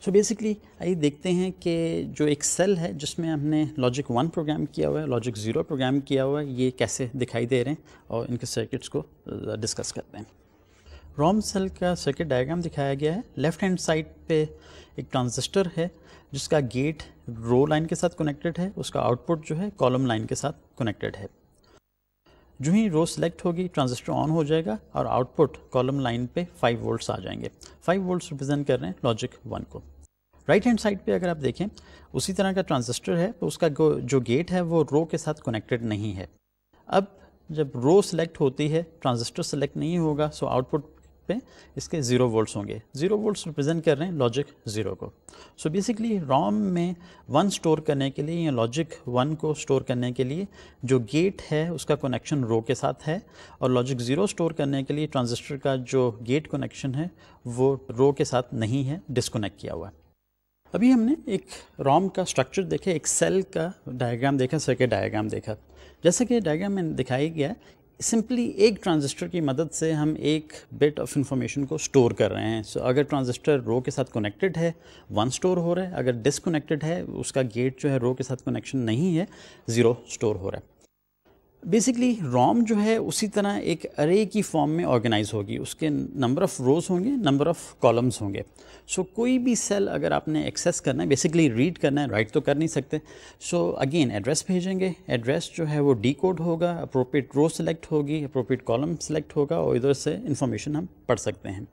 सो बेसिकली आइए देखते हैं कि जो एक सेल है जिसमें हमने लॉजिक वन प्रोग्राम किया हुआ है लॉजिक ज़ीरो प्रोग्राम किया हुआ है ये कैसे दिखाई दे रहे हैं और इनके सर्किट्स को डिस्कस करते हैं रोम सेल का सर्किट डायग्राम दिखाया गया है लेफ्ट हैंड साइड पे एक ट्रांजिस्टर है जिसका गेट रो लाइन के साथ कनेक्टेड है उसका आउटपुट जो है कॉलम लाइन के साथ कनेक्टेड है जो ही रो सेलेक्ट होगी ट्रांजिस्टर ऑन हो जाएगा और आउटपुट कॉलम लाइन पे 5 वोल्ट्स आ जाएंगे 5 वोल्ट्स रिप्रेजेंट कर रहे हैं लॉजिक वन को राइट हैंड साइड पे अगर आप देखें उसी तरह का ट्रांजिस्टर है तो उसका जो गेट है वो रो के साथ कनेक्टेड नहीं है अब जब रो सेलेक्ट होती है ट्रांजिस्टर सेलेक्ट नहीं होगा सो आउटपुट पे इसके ज़ीरो वोल्ट्स होंगे ज़ीरो वोल्ट्स रिप्रेजेंट कर रहे हैं लॉजिक ज़ीरो को सो बेसिकली रॉम में वन स्टोर करने के लिए या लॉजिक वन को स्टोर करने के लिए जो गेट है उसका कनेक्शन रो के साथ है और लॉजिक ज़ीरो स्टोर करने के लिए ट्रांजिस्टर का जो गेट कनेक्शन है वो रो के साथ नहीं है डिसकोनेक्ट किया हुआ है अभी हमने एक रॉम का स्ट्रक्चर देखा एक सेल का डायग्राम देखा सर्किट डायग्राम देखा जैसे कि डायग्राम में दिखाया गया सिंपली एक ट्रांजिस्टर की मदद से हम एक बिट ऑफ इंफॉर्मेशन को स्टोर कर रहे हैं सो so, अगर ट्रांजिस्टर रो के साथ कनेक्टेड है वन स्टोर हो रहा है अगर डिसकोनेक्टेड है उसका गेट जो है रो के साथ कनेक्शन नहीं है ज़ीरो स्टोर हो रहा है बेसिकली रॉम जो है उसी तरह एक अरे की फॉर्म में ऑर्गेनाइज होगी उसके नंबर ऑफ़ रोज़ होंगे नंबर ऑफ़ कॉलम्स होंगे सो so, कोई भी सेल अगर आपने एक्सेस करना है बेसिकली रीड करना है राइट तो कर नहीं सकते सो अगेन एड्रेस भेजेंगे एड्रेस जो है वो डी कोड होगा अप्रोप्रिएट रो सेलेक्ट होगी अप्रोप्रिएट कॉलम सेलेक्ट होगा और इधर से इन्फॉर्मेशन हम पढ़ सकते हैं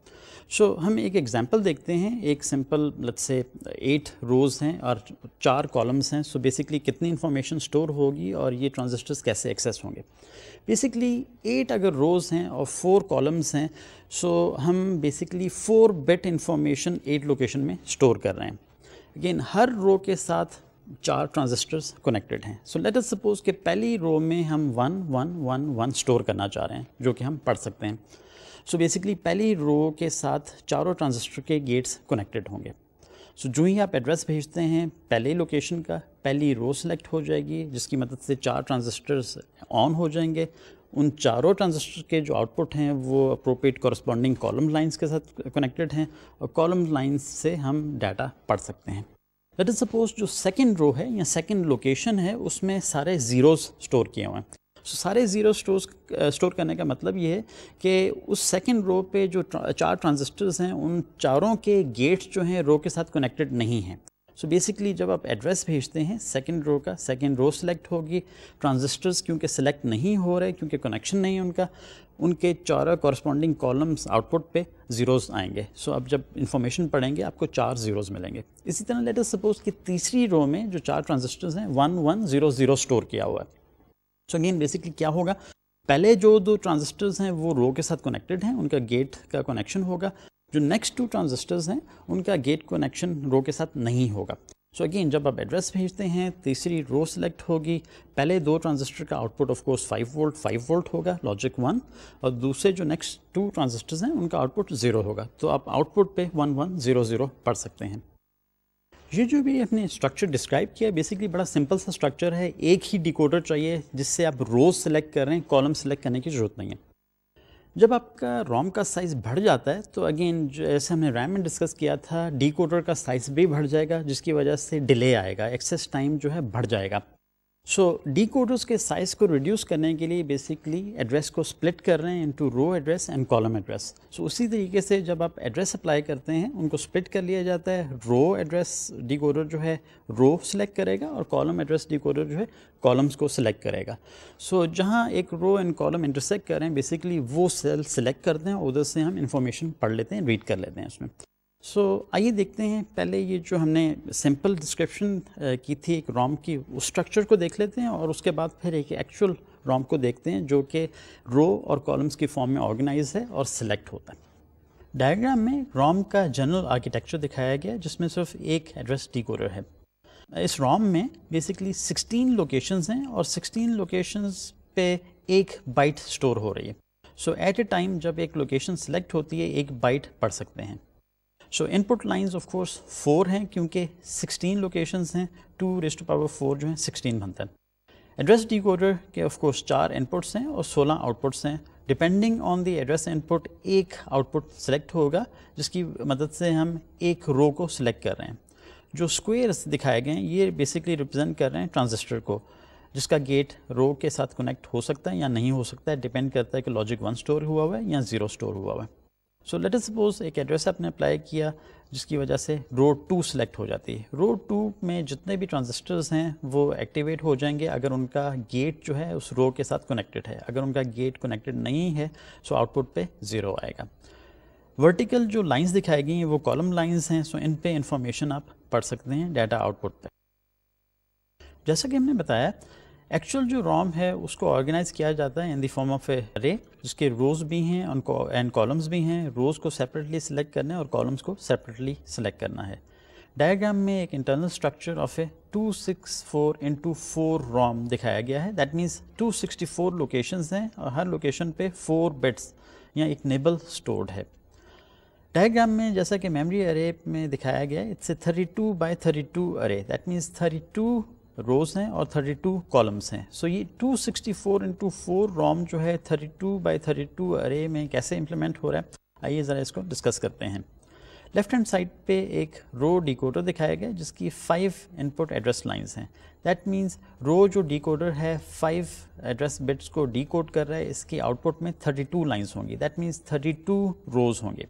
सो so, हम एक एग्जाम्पल देखते हैं एक सिंपल लत से एट रोज़ हैं और चार कॉलम्स हैं सो so बेसिकली कितनी इन्फॉर्मेशन स्टोर होगी और ये ट्रांजिस्टर्स कैसे एक्सेस होंगे बेसिकली एट अगर रोज़ हैं और फोर कॉलम्स हैं सो so हम basically four bit information eight location में स्टोर कर रहे हैं अगेन हर रो के साथ चार ट्रांजिस्टर्स कनेक्टेड हैं सो लेट अस सपोज कि पहली रो में हम one one one one store करना चाह रहे हैं जो कि हम पढ़ सकते हैं सो बेसिकली पहली रो के साथ चारों ट्रांजिस्टर के गेट्स कनेक्टेड होंगे सो जो ही आप एड्रेस भेजते हैं पहले लोकेशन का पहली रो सेलेक्ट हो जाएगी जिसकी मदद से चार ट्रांजिस्टर्स ऑन हो जाएंगे उन चारों ट्रांजिस्टर के जो आउटपुट हैं वो अप्रोप्रिएट कॉरस्पॉन्डिंग कॉलम लाइंस के साथ कनेक्टेड हैं और कॉलम लाइंस से हम डाटा पढ़ सकते हैं लेट इज सपोज जो सेकेंड रो है या सेकेंड लोकेशन है उसमें सारे ज़ीरोज़ स्टोर किए हुए हैं सो सारे ज़ीरो स्टोर स्टोर करने का मतलब ये है कि उस सेकेंड रो पे जो चार ट्रांजिस्टर्स हैं उन चारों के गेट्स जो हैं रो के साथ कनेक्टेड नहीं हैं सो बेसिकली जब आप एड्रेस भेजते हैं सेकेंड रो का सेकेंड रो सेलेक्ट होगी ट्रांजिस्टर्स क्योंकि सिलेक्ट नहीं हो रहे क्योंकि कनेक्शन नहीं है उनका उनके चारों कॉरस्पॉन्डिंग कॉलम्स आउटपुट पे ज़ीरोज़ आएंगे सो so, अब जब इंफॉर्मेशन पढ़ेंगे आपको चार ज़ीरोज़ मिलेंगे इसी तरह लेटर सपोज कि तीसरी रो में जो चार ट्रांजिस्टर्स हैं one one zero zero store किया हुआ है सो अगेन बेसिकली क्या होगा पहले जो दो ट्रांजिस्टर्स हैं वो रो के साथ कनेक्टेड हैं उनका गेट का कनेक्शन होगा जो नेक्स्ट टू ट्रांजिस्टर्स हैं उनका गेट कनेक्शन रो के साथ नहीं होगा सो so अगेन जब आप एड्रेस भेजते हैं तीसरी रो सेलेक्ट होगी पहले दो ट्रांजिस्टर का output of course 5 volt 5 volt होगा लॉजिक वन और दूसरे जो नेक्स्ट टू ट्रांजिस्टर्स हैं उनका आउटपुट ज़ीरो होगा तो आप आउटपुट पे वन वन ज़ीरो ज़ीरो पढ़ सकते हैं ये जो भी अपने स्ट्रक्चर डिस्क्राइब किया है बेसिकली बड़ा सिंपल सा स्ट्रक्चर है एक ही डिकोडर चाहिए जिससे आप रोज सेलेक्ट कर रहे हैं कॉलम सेलेक्ट करने की ज़रूरत नहीं है जब आपका रोम का साइज़ बढ़ जाता है तो अगेन जैसे हमने रैम में डिस्कस किया था डिकोडर का साइज़ भी बढ़ जाएगा जिसकी वजह से डिले आएगा एक्सेस टाइम जो है बढ़ जाएगा सो डी कोडर्स के साइज को रिड्यूस करने के लिए बेसिकली एड्रेस को स्प्लिट कर रहे हैं into row address and column address so उसी तरीके से जब आप एड्रेस अप्लाई करते हैं उनको स्प्लिट कर लिया जाता है रो एड्रेस डी कोडर जो है रो सेलेक्ट करेगा और कॉलम एड्रेस डी कोडर जो है कॉलम्स को सिलेक्ट करेगा सो so, जहाँ एक रो एंड कॉलम इंटरसेक्ट करें बेसिकली वो सेल सेलेक्ट करते हैं उधर से हम इंफॉर्मेशन पढ़ लेते हैं रीड कर लेते हैं उसमें सो so, आइए देखते हैं पहले ये जो हमने सिंपल डिस्क्रिप्शन की थी एक रॉम की उस स्ट्रक्चर को देख लेते हैं और उसके बाद फिर एक एक्चुअल रॉम को देखते हैं जो कि रो और कॉलम्स की फॉर्म में ऑर्गेनाइज है और सिलेक्ट होता है डायग्राम में रॉम का जनरल आर्किटेक्चर दिखाया गया जिसमें सिर्फ एक एड्रेस डिकोडर है इस रॉम में बेसिकली 16 लोकेशंस हैं और 16 लोकेशंस पे एक बाइट स्टोर हो रही है सो एट ए टाइम जब एक लोकेशन सेलेक्ट होती है एक बाइट पढ़ सकते हैं so input lines of course four हैं क्योंकि 16 लोकेशंस हैं टू रेस्ट पावर फोर जो है 16 बनता है एड्रेस कोडर के ऑफ कोर्स चार इनपुट्स हैं और 16 आउटपुट्स हैं depending on the address input एक आउटपुट सेलेक्ट होगा जिसकी मदद से हम एक रो को सिलेक्ट कर रहे हैं जो स्क्वेयर्स दिखाए गए हैं ये बेसिकली रिप्रेजेंट कर रहे हैं ट्रांजिस्टर को जिसका गेट रो के साथ कनेक्ट हो सकता है या नहीं हो सकता है डिपेंड करता है कि लॉजिक वन स्टोर हुआ हुआ है या ज़ीरो स्टोर हुआ हुआ है सो लेट सपोज एक एड्रेस आपने अप्लाई किया जिसकी वजह से रो टू सेलेक्ट हो जाती है रो टू में जितने भी ट्रांजिस्टर्स हैं वो एक्टिवेट हो जाएंगे अगर उनका गेट जो है उस रो के साथ कनेक्टेड है अगर उनका गेट कनेक्टेड नहीं है सो आउटपुट पे ज़ीरो आएगा वर्टिकल जो लाइंस दिखाई गई हैं वो कॉलम लाइंस हैं सो इन पे इंफॉर्मेशन आप पढ़ सकते हैं डाटा आउटपुट पर जैसा कि हमने बताया एक्चुअल जो रॉम है उसको ऑर्गेनाइज किया जाता है in the form of array जिसके रोज भी हैं उनको एंड कॉलम्स भी हैं रोज को सेपरेटली सिलेक्ट करना है और कॉलम्स को सेपरेटली सिलेक्ट करना है डायग्राम में एक internal structure of a 264 six four into four ROM दिखाया गया है दैट मीन्स 264 लोकेशंस हैं और हर लोकेशन पे फोर बेड्स या एक नेबल स्टोर्ड है डायग्राम में जैसा कि मेमोरी अरे में दिखाया गया है it's a 32 thirty two array that means 32 rows हैं और 32 कॉलम्स हैं सो so ये 264 sixty four into four ROM जो है 32 बाई थर्टी टू अरे में कैसे इम्प्लीमेंट हो रहा है आइए ज़रा इसको डिस्कस करते हैं लेफ्ट हैंड साइड पे एक रो डिकोडर दिखाया गया जिसकी फाइव इनपुट एड्रेस लाइंस हैं दैट मीन्स रो जो डिकोडर है फाइव एड्रेस बिट्स को डिकोड कर रहा है इसकी आउटपुट में 32 लाइन्स होंगी दैट मीन्स 32 रोज होंगे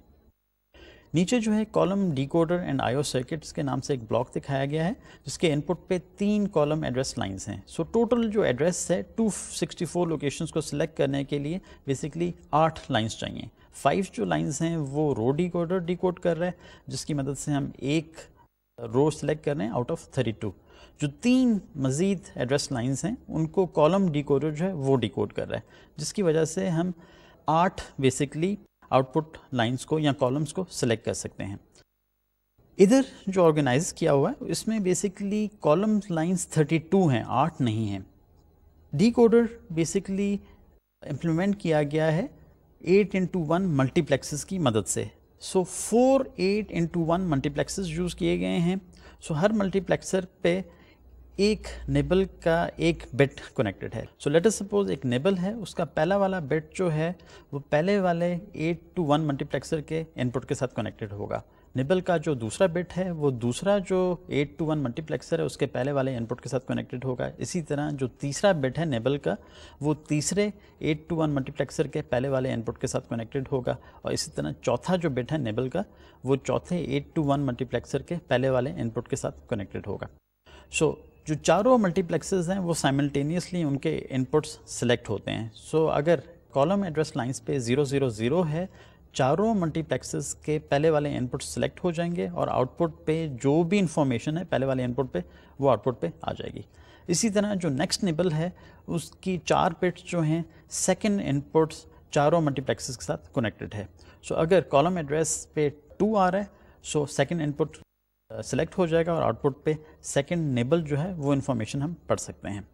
नीचे जो है column decoder and IO circuits के नाम से एक ब्लॉक दिखाया गया है जिसके इनपुट पे तीन कॉलम एड्रेस लाइंस हैं सो टोटल जो एड्रेस है 264 लोकेशंस को सिलेक्ट करने के लिए बेसिकली आठ लाइंस चाहिए फाइव जो लाइंस हैं वो रो डिकोडर डिकोड कर रहा है जिसकी मदद से हम एक रो सिलेक्ट कर रहे हैं आउट ऑफ थर्टी टू जो तीन मज़ीद एड्रेस लाइन्स हैं उनको कॉलम डिकोडर जो है वो डिकोड कर रहा है जिसकी वजह से हम आठ बेसिकली आउटपुट लाइंस को या कॉलम्स को सिलेक्ट कर सकते हैं इधर जो ऑर्गेनाइज किया हुआ है इसमें बेसिकली कॉलम लाइन्स 32 हैं आठ नहीं हैं डी बेसिकली इम्प्लीमेंट किया गया है एट इंटू वन मल्टीप्लेक्सेस की मदद से so four eight into one multiplexers use किए गए हैं सो so, हर मल्टीप्लेक्सर पे एक नेबल का एक बेट कनेक्टेड है सो लेट अस सपोज एक नेबल है उसका पहला वाला बेट जो है वो पहले वाले एट टू वन मल्टीप्लेक्सर के इनपुट के साथ कनेक्टेड होगा निबल का जो दूसरा बिट है वो दूसरा जो एट टू वन मल्टीप्लेक्सर है उसके पहले वाले इनपुट के साथ कनेक्टेड होगा इसी तरह जो तीसरा बिट है नेबल का वो तीसरे एट टू वन मल्टीप्लेक्सर के पहले वाले इनपुट के साथ कनेक्टेड होगा और इसी तरह चौथा जो बिट है नेबल का वो चौथे एट टू वन मल्टीप्लेक्सर के पहले वाले इनपुट के साथ कनेक्टेड होगा सो so, जो चारों मल्टीप्लेक्सेस हैं वो साइमल्टेनियसली उनके इनपुट्स सेलेक्ट होते हैं सो so, अगर कॉलम एड्रेस लाइंस पे ज़ीरो ज़ीरो ज़ीरो है चारों मल्टीप्लेक्सेस के पहले वाले इनपुट सेलेक्ट हो जाएंगे और आउटपुट पे जो भी इंफॉर्मेशन है पहले वाले इनपुट पे वो आउटपुट पे आ जाएगी इसी तरह जो नेक्स्ट निबल है उसकी चार पिट्स जो हैं सेकेंड इनपुट्स चारों मल्टीप्लेक्सेस के साथ कनेक्टेड है सो so, अगर कॉलम एड्रेस पे टू आ रहा है सो सेकेंड इनपुट सेलेक्ट हो जाएगा और आउटपुट पे सेकंड नेबल जो है वो इन्फॉर्मेशन हम पढ़ सकते हैं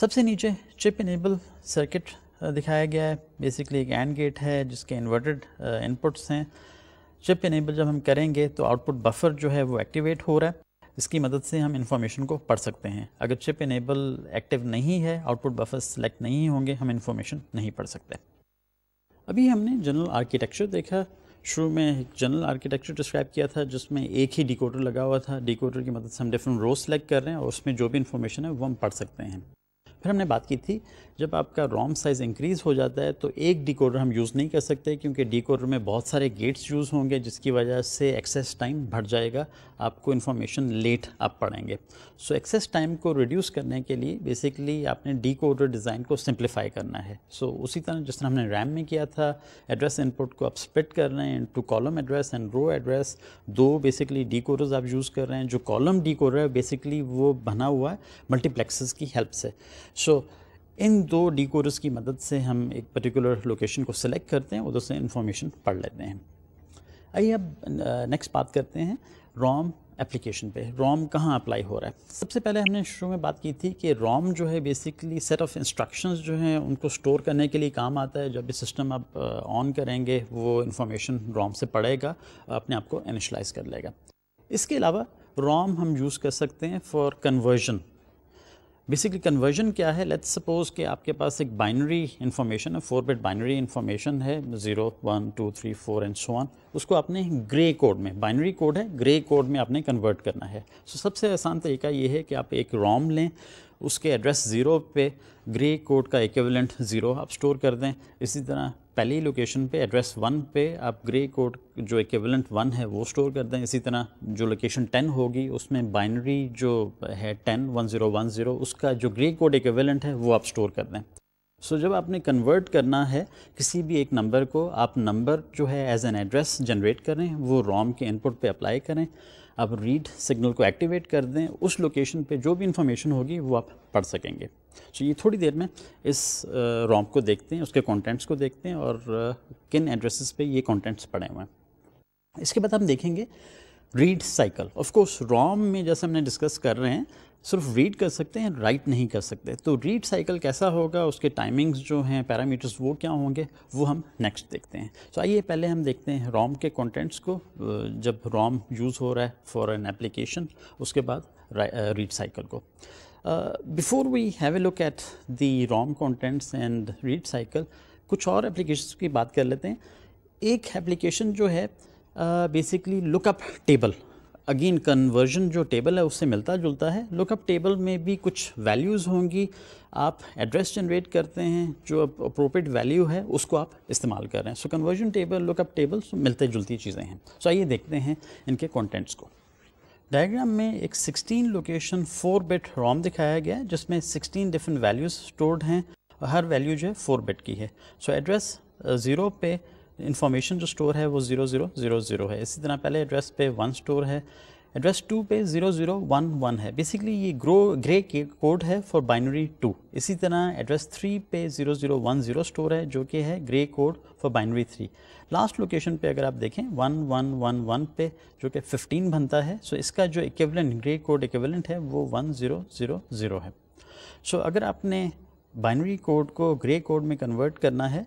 सबसे नीचे चिप इनेबल सर्किट दिखाया गया है बेसिकली एक एंड गेट है जिसके इन्वर्टेड इनपुट्स हैं चिप इनेबल जब हम करेंगे तो आउटपुट बफर जो है वो एक्टिवेट हो रहा है इसकी मदद से हम इन्फॉर्मेशन को पढ़ सकते हैं अगर चिप इनेबल एक्टिव नहीं है आउटपुट बफर सेलेक्ट नहीं होंगे हम इन्फॉर्मेशन नहीं पढ़ सकते अभी हमने जनरल आर्किटेक्चर देखा शुरू में एक जनरल आर्किटेक्चर डिस्क्राइब किया था जिसमें एक ही डिकोडर लगा हुआ था डिकोडर की मदद से हम डिफरेंट रोज सेलेक्ट कर रहे हैं और उसमें जो भी इन्फॉर्मेशन है वो हम पढ़ सकते हैं फिर हमने बात की थी जब आपका रॉम साइज़ इंक्रीज़ हो जाता है तो एक डिकोडर हम यूज़ नहीं कर सकते क्योंकि डिकोडर में बहुत सारे गेट्स यूज़ होंगे जिसकी वजह से एक्सेस टाइम बढ़ जाएगा आपको इन्फॉर्मेशन लेट आप पढ़ेंगे सो एक्सेस टाइम को रिड्यूस करने के लिए बेसिकली आपने डिकोडर डिज़ाइन को सिंप्लीफाई करना है सो so, उसी तरह जिस तरह हमने रैम में किया था एड्रेस इनपुट को आप स्प्लिट कर रहे हैं to column address and row address दो बेसिकली डिकोडर्स आप यूज़ कर रहे हैं जो कॉलम डिकोडर है बेसिकली वो बना हुआ है मल्टीप्लेक्सेस की हेल्प से सो so, इन दो डी की मदद से हम एक पर्टिकुलर लोकेशन को सिलेक्ट करते हैं उधर से इन्फॉर्मेशन पढ़ लेते हैं आइए अब नेक्स्ट बात करते हैं रॉम एप्लीकेशन पे रॉम कहाँ अप्लाई हो रहा है सबसे पहले हमने शुरू में बात की थी कि रॉम जो है बेसिकली सेट ऑफ इंस्ट्रक्शंस जो हैं उनको स्टोर करने के लिए काम आता है जब भी सिस्टम आप ऑन करेंगे वो इन्फॉर्मेशन रॉम से पढ़ेगा अपने आप को इनिशलाइज कर लेगा इसके अलावा रॉम हम यूज़ कर सकते हैं फॉर कन्वर्जन बेसिकली कन्वर्जन क्या है लेट्स सपोज कि आपके पास एक बाइनरी इन्फॉर्मेशन है फोर बिट बाइनरी इन्फॉर्मेशन है zero one two three four and so on उसको आपने ग्रे कोड में बाइनरी कोड है ग्रे कोड में आपने कन्वर्ट करना है सो so, सबसे आसान तरीका ये है कि आप एक रॉम लें उसके एड्रेस ज़ीरो पे ग्रे कोड का एकवलेंट ज़ीरो आप स्टोर कर दें इसी तरह पहली लोकेशन पे एड्रेस वन पे आप ग्रे कोड जो इक्विवेलेंट वन है वो स्टोर कर दें इसी तरह जो लोकेशन टेन होगी उसमें बाइनरी जो है ten one zero one zero उसका जो ग्रे कोड इक्विवेलेंट है वो आप स्टोर कर दें सो so, जब आपने कन्वर्ट करना है किसी भी एक नंबर को आप नंबर जो है एज एन एड्रेस जनरेट करें वो रॉम के इनपुट पे अप्लाई करें आप रीड सिग्नल को एक्टिवेट कर दें उस लोकेशन पे जो भी इंफॉर्मेशन होगी वो आप पढ़ सकेंगे ये थोड़ी देर में इस रॉम को देखते हैं उसके कंटेंट्स को देखते हैं और किन एड्रेसेस पे ये कंटेंट्स पड़े हुए हैं इसके बाद हम देखेंगे रीड साइकिल ऑफकोर्स रॉम में जैसे हमने डिस्कस कर रहे हैं सिर्फ रीड कर सकते हैं राइट नहीं कर सकते तो रीड साइकिल कैसा होगा उसके टाइमिंग्स जो हैं पैरामीटर्स वो क्या होंगे वो हम नेक्स्ट देखते हैं तो आइए पहले हम देखते हैं रॉम के कंटेंट्स को जब रॉम यूज़ हो रहा है फॉर एन एप्लीकेशन उसके बाद रीड साइकिल को before we have a look at at ROM contents and read cycle कुछ और एप्लीकेशन की बात कर लेते हैं एक एप्लीकेशन जो है basically lookup table again conversion जो टेबल है उससे मिलता जुलता है लुकअप टेबल में भी कुछ वैल्यूज़ होंगी आप एड्रेस जनरेट करते हैं जो अप्रोप्रिएट वैल्यू है उसको आप इस्तेमाल कर रहे हैं so conversion table lookup table मिलते जुलती चीज़ें हैं सो so, आइए देखते हैं इनके कॉन्टेंट्स को डायग्राम में एक 16 लोकेशन 4 बिट रोम दिखाया गया है जिसमें 16 डिफरेंट वैल्यूज स्टोर्ड हैं और हर वैल्यू जो है 4 बिट की है सो एड्रेस ज़ीरो पे इंफॉर्मेशन जो स्टोर है वो ज़ीरो ज़ीरो ज़ीरो ज़ीरो है इसी तरह पहले एड्रेस पे वन स्टोर है एड्रेस टू पे ज़ीरो ज़ीरो वन वन है बेसिकली ये ग्रो ग्रे कोड है फॉर बाइनरी टू इसी तरह एड्रेस थ्री पे zero zero one zero store है जो कि है gray code for binary three last location पे अगर आप देखें वन वन वन वन पे जो कि फिफ्टीन बनता है सो so इसका जो इक्वलेंट ग्रे कोड इक्वलेंट है वो वन ज़ीरो ज़ीरो ज़ीरो है सो so अगर आपने बाइनरी कोड को ग्रे कोड में कन्वर्ट करना है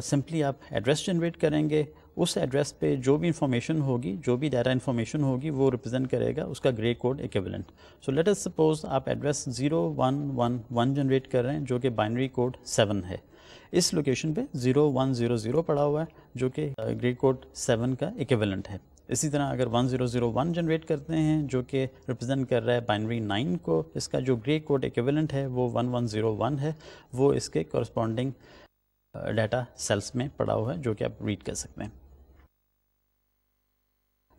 सिंपली uh, आप एड्रेस जनरेट करेंगे उस एड्रेस पे जो भी इंफॉर्मेशन होगी जो भी डाटा इंफॉर्मेशन होगी वो रिप्रेजेंट करेगा उसका gray code equivalent so let us suppose आप address zero one one one generate कर रहे हैं जो कि बाइनरी कोड सेवन है इस लोकेशन पे जीरो वन जीरो जीरो पड़ा हुआ है जो कि ग्रे कोड सेवन का इक्विवेलेंट है इसी तरह अगर 1001 जनरेट करते हैं जो कि रिप्रेजेंट कर रहा है बाइनरी 9 को इसका जो ग्रे कोड इक्विवेलेंट है वो 1101 है वो इसके कॉरस्पॉन्डिंग डाटा सेल्स में पड़ा हुआ है जो कि आप रीड कर सकते हैं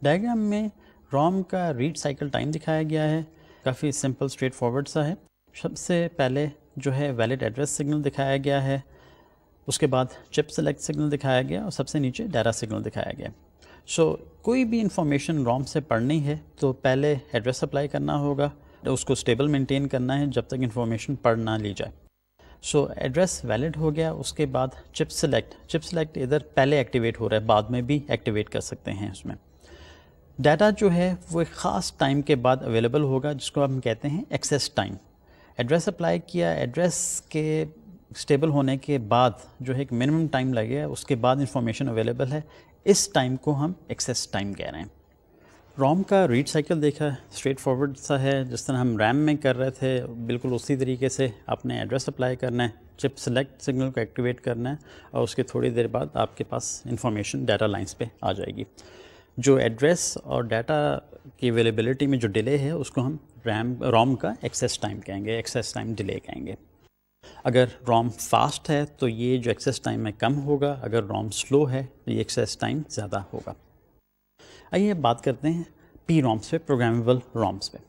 डायग्राम में रॉम का रीड साइकिल टाइम दिखाया गया है काफ़ी सिंपल स्ट्रेट फॉरवर्ड सा है सबसे पहले जो है वैलिड एड्रेस सिग्नल दिखाया गया है उसके बाद चिप सेलेक्ट सिग्नल दिखाया गया और सबसे नीचे डेरा सिग्नल दिखाया गया सो so, कोई भी इंफॉर्मेशन रॉम से पढ़नी है तो पहले एड्रेस अप्लाई करना होगा उसको स्टेबल मेंटेन करना है जब तक इन्फॉर्मेशन पढ़ ना ली जाए सो एड्रेस वैलिड हो गया उसके बाद चिप सेलेक्ट चिप सेलेक्ट इधर पहले एक्टिवेट हो रहा है बाद में भी एक्टिवेट कर सकते हैं उसमें डाटा जो है वो एक ख़ास टाइम के बाद अवेलेबल होगा जिसको हम कहते हैं एक्सेस टाइम एड्रेस अप्लाई किया एड्रेस के स्टेबल होने के बाद जो है एक मिनिमम टाइम लगेगा उसके बाद इंफॉर्मेशन अवेलेबल है इस टाइम को हम एक्सेस टाइम कह रहे हैं रोम का रीड साइकिल देखा स्ट्रेट फॉरवर्ड सा है जिस तरह हम रैम में कर रहे थे बिल्कुल उसी तरीके से आपने एड्रेस अप्लाई करना है चिप सेलेक्ट सिग्नल को एक्टिवेट करना है और उसके थोड़ी देर बाद आपके पास इंफॉर्मेशन डाटा लाइंस पे आ जाएगी जो एड्रेस और डाटा की अवेलेबिलिटी में जो डिले है उसको हम रैम रोम का एक्सेस टाइम कहेंगे एक्सेस टाइम डिले कहेंगे अगर रोम फास्ट है तो ये जो एक्सेस टाइम है कम होगा अगर रोम स्लो है तो ये एक्सेस टाइम ज़्यादा होगा आइए बात करते हैं पी रोम्स पे प्रोग्रामेबल रोम्स पे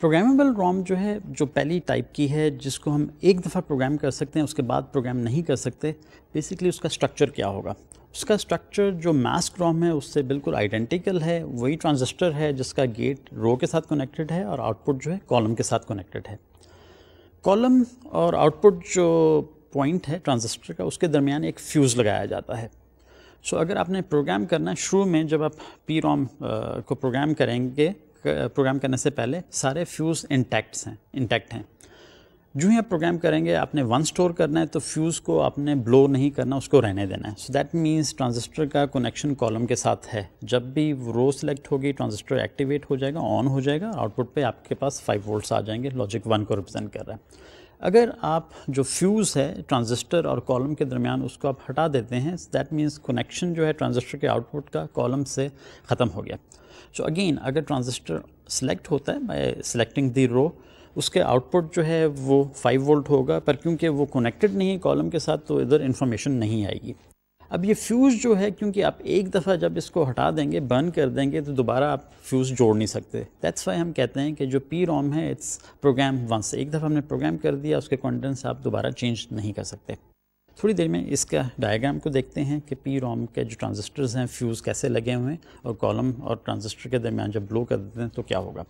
प्रोग्रामेबल रोम जो है जो पहली टाइप की है जिसको हम एक दफ़ा प्रोग्राम कर सकते हैं उसके बाद प्रोग्राम नहीं कर सकते बेसिकली उसका स्ट्रक्चर क्या होगा उसका स्ट्रक्चर जो मास्क रोम है उससे बिल्कुल आइडेंटिकल है वही ट्रांजिस्टर है जिसका गेट रो के साथ कनेक्टेड है और आउटपुट जो है कॉलम के साथ कनेक्टेड है कॉलम और आउटपुट जो पॉइंट है ट्रांजिस्टर का उसके दरमियान एक फ्यूज़ लगाया जाता है सो so, अगर आपने प्रोग्राम करना शुरू में जब आप पी रोम को प्रोग्राम करेंगे प्रोग्राम करने से पहले सारे फ्यूज़ इंटैक्ट्स हैं इंटैक्ट हैं जो ही आप प्रोग्राम करेंगे आपने वन स्टोर करना है तो फ्यूज़ को आपने ब्लो नहीं करना उसको रहने देना है सो दैट मीन्स ट्रांजिस्टर का कनेक्शन कॉलम के साथ है जब भी रो सेलेक्ट होगी ट्रांजिस्टर एक्टिवेट हो जाएगा ऑन हो जाएगा आउटपुट पे आपके पास फाइव वोल्ट्स आ जाएंगे लॉजिक वन को रिप्रेजेंट कर रहा है अगर आप जो फ्यूज़ है ट्रांजिस्टर और कॉलम के दरमियान उसको आप हटा देते हैं दैट मीन्स कनेक्शन जो है ट्रांजिस्टर के आउटपुट का कॉलम से ख़त्म हो गया सो अगेन अगर ट्रांजिस्टर सेलेक्ट होता है बाय सेलेक्टिंग दी रो उसके आउटपुट जो है वो फाइव वोल्ट होगा पर क्योंकि वो कनेक्टेड नहीं है कॉलम के साथ तो इधर इन्फॉर्मेशन नहीं आएगी अब ये फ्यूज़ जो है क्योंकि आप एक दफ़ा जब इसको हटा देंगे बर्न कर देंगे तो दोबारा आप फ्यूज़ जोड़ नहीं सकते दैट्स वाई हम कहते हैं कि जो पी रोम है इट्स प्रोग्राम वंस एक दफ़ा हमने प्रोग्राम कर दिया उसके कॉन्टेंट्स आप दोबारा चेंज नहीं कर सकते थोड़ी देर में इसका डायग्राम को देखते हैं कि पी रोम के जो ट्रांजिस्टर्स हैं फ्यूज़ कैसे लगे हुए हैं और कॉलम और ट्रांजिस्टर के दरमियान जब ब्लो कर देते हैं तो क्या होगा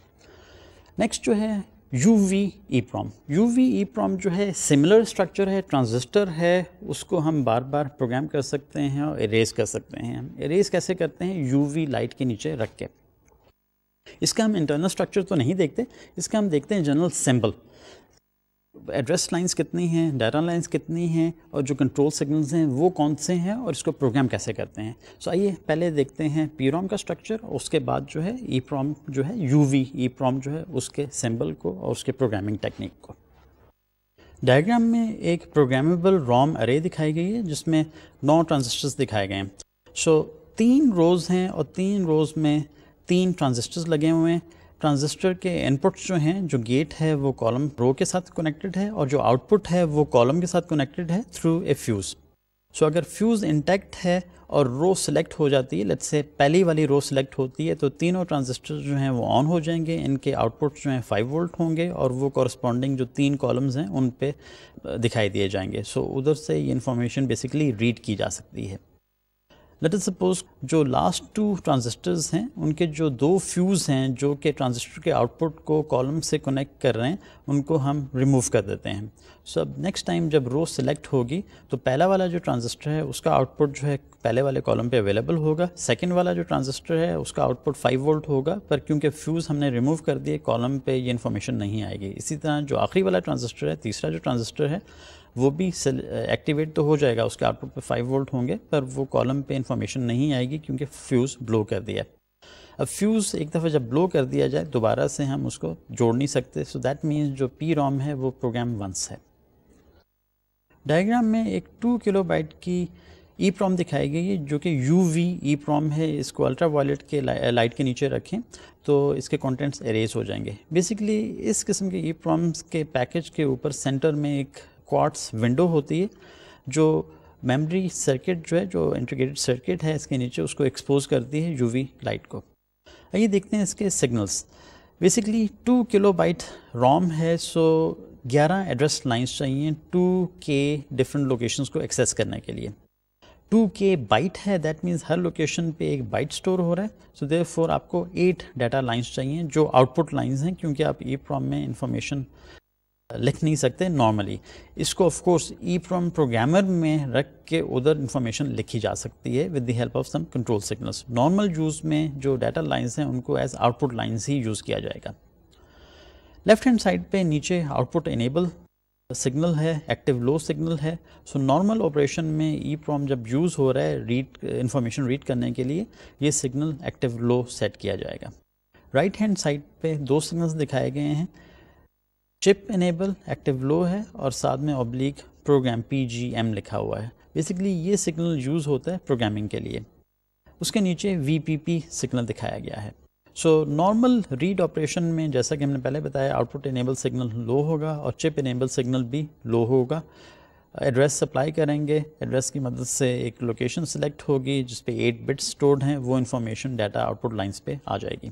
नेक्स्ट जो है U V E PROM U V E PROM जो है सिमिलर स्ट्रक्चर है ट्रांजिस्टर है उसको हम बार बार प्रोग्राम कर सकते हैं और इरेज कर सकते हैं हम इरेज कैसे करते हैं यू वी लाइट के नीचे रख के इसका हम इंटरनल स्ट्रक्चर तो नहीं देखते इसका हम देखते हैं जनरल सिंबल एड्रेस लाइंस कितनी हैं डाटा लाइंस कितनी हैं और जो कंट्रोल सिग्नल्स हैं वो कौन से हैं और इसको प्रोग्राम कैसे करते हैं सो so, आइए पहले देखते हैं पी का स्ट्रक्चर उसके बाद जो है ई e जो है यू वी e जो है उसके सिम्बल को और उसके प्रोग्रामिंग टेक्निक को डायग्राम में एक प्रोग्रामेबल रॉम अरे दिखाई गई है जिसमें नौ ट्रांजिस्टर्स दिखाए गए हैं सो so, तीन रोज़ हैं और तीन रोज़ में तीन ट्रांजिस्टर्स लगे हुए हैं ट्रांजिस्टर के इनपुट्स जो हैं जो गेट है वो कॉलम रो के साथ कनेक्टेड है और जो आउटपुट है वो कॉलम के साथ कनेक्टेड है थ्रू ए फ्यूज़ सो अगर फ्यूज़ इंटैक्ट है और रो सेलेक्ट हो जाती है लेट्स से पहली वाली रो सेलेक्ट होती है तो तीनों ट्रांजिस्टर जो हैं वो ऑन हो जाएंगे इनके आउटपुट जो हैं फाइव वोल्ट होंगे और वो कॉरस्पॉन्डिंग जो तीन कॉलम्स हैं उन पर दिखाई दिए जाएंगे सो so, उधर से ये इन्फॉर्मेशन बेसिकली रीड की जा सकती है लेट इज सपोज जो लास्ट टू ट्रांजिस्टर्स हैं उनके जो दो फ्यूज़ हैं जो कि ट्रांजिस्टर के आउटपुट को कॉलम से कनेक्ट कर रहे हैं उनको हम रिमूव कर देते हैं सो अब नेक्स्ट टाइम जब रो सिलेक्ट होगी तो पहला वाला जो ट्रांजिस्टर है उसका आउटपुट जो है पहले वाले कॉलम पे अवेलेबल होगा सेकेंड वाला जो ट्रांजिस्टर है उसका आउटपुट 5 वोल्ट होगा पर क्योंकि फ्यूज़ हमने रिमूव कर दिए कॉलम पे ये इन्फॉर्मेशन नहीं आएगी इसी तरह जो आखिरी वाला ट्रांजिस्टर है तीसरा जो ट्रांजिस्टर है वो भी एक्टिवेट uh, तो हो जाएगा उसके आउटपुट पे 5 वोल्ट होंगे पर वो कॉलम पे इन्फॉर्मेशन नहीं आएगी क्योंकि फ्यूज़ ब्लो कर दिया अब फ्यूज़ एक दफ़ा जब ब्लो कर दिया जाए दोबारा से हम उसको जोड़ नहीं सकते सो दैट मीन्स जो पी रॉम है वो प्रोग्राम वंस है डायग्राम में एक टू किलो बाइट की ई प्रॉम दिखाई गई है जो कि यू वी ई प्रॉम है इसको अल्ट्रा वॉलेट के लाइट uh, के नीचे रखें तो इसके कंटेंट्स एरेज हो जाएंगे बेसिकली इस किस्म के ई प्रॉम्स के पैकेज के ऊपर सेंटर में एक क्वार्ट्स विंडो होती है जो मेमोरी सर्किट जो है जो इंटीग्रेटेड सर्किट है इसके नीचे उसको एक्सपोज करती है यूवी लाइट को आइए देखते हैं इसके signals basically two kilobyte ROM है सो ग्यारह एड्रेस लाइन्स चाहिए टू के डिफरेंट लोकेशंस को एक्सेस करने के लिए टू के बाइट है दैट मीन्स हर लोकेशन पे एक बाइट स्टोर हो रहा है सो देर आपको एट डाटा लाइन्स चाहिए जो आउटपुट लाइन्स हैं क्योंकि आप ई प्रॉम में इंफॉर्मेशन लिख नहीं सकते नॉर्मली इसको of course E PROM programmer में रख के उधर इन्फॉर्मेशन लिखी जा सकती है with the help of some control signals normal use में जो डाटा लाइंस हैं उनको एज आउटपुट लाइंस ही यूज़ किया जाएगा लेफ्ट हैंड साइड पे नीचे आउटपुट इनेबल सिग्नल है एक्टिव लो सिग्नल है सो नॉर्मल ऑपरेशन में ई प्रॉम जब यूज़ हो रहा है रीड इन्फॉर्मेशन रीड करने के लिए ये सिग्नल एक्टिव लो सेट किया जाएगा राइट हैंड साइड पे दो सिग्नल्स दिखाए गए हैं चिप इनेबल एक्टिव लो है और साथ में ऑब्लिक प्रोग्राम पी लिखा हुआ है बेसिकली ये सिग्नल यूज़ होता है प्रोग्रामिंग के लिए उसके नीचे वी सिग्नल दिखाया गया है सो नॉर्मल रीड ऑपरेशन में जैसा कि हमने पहले बताया आउटपुट इनेबल सिग्नल लो होगा और चिप इनेबल सिग्नल भी लो होगा एड्रेस सप्लाई करेंगे एड्रेस की मदद से एक लोकेशन सिलेक्ट होगी जिस पे एट बिट्स स्टोर्ड हैं वो इन्फॉर्मेशन डाटा आउटपुट लाइंस पे आ जाएगी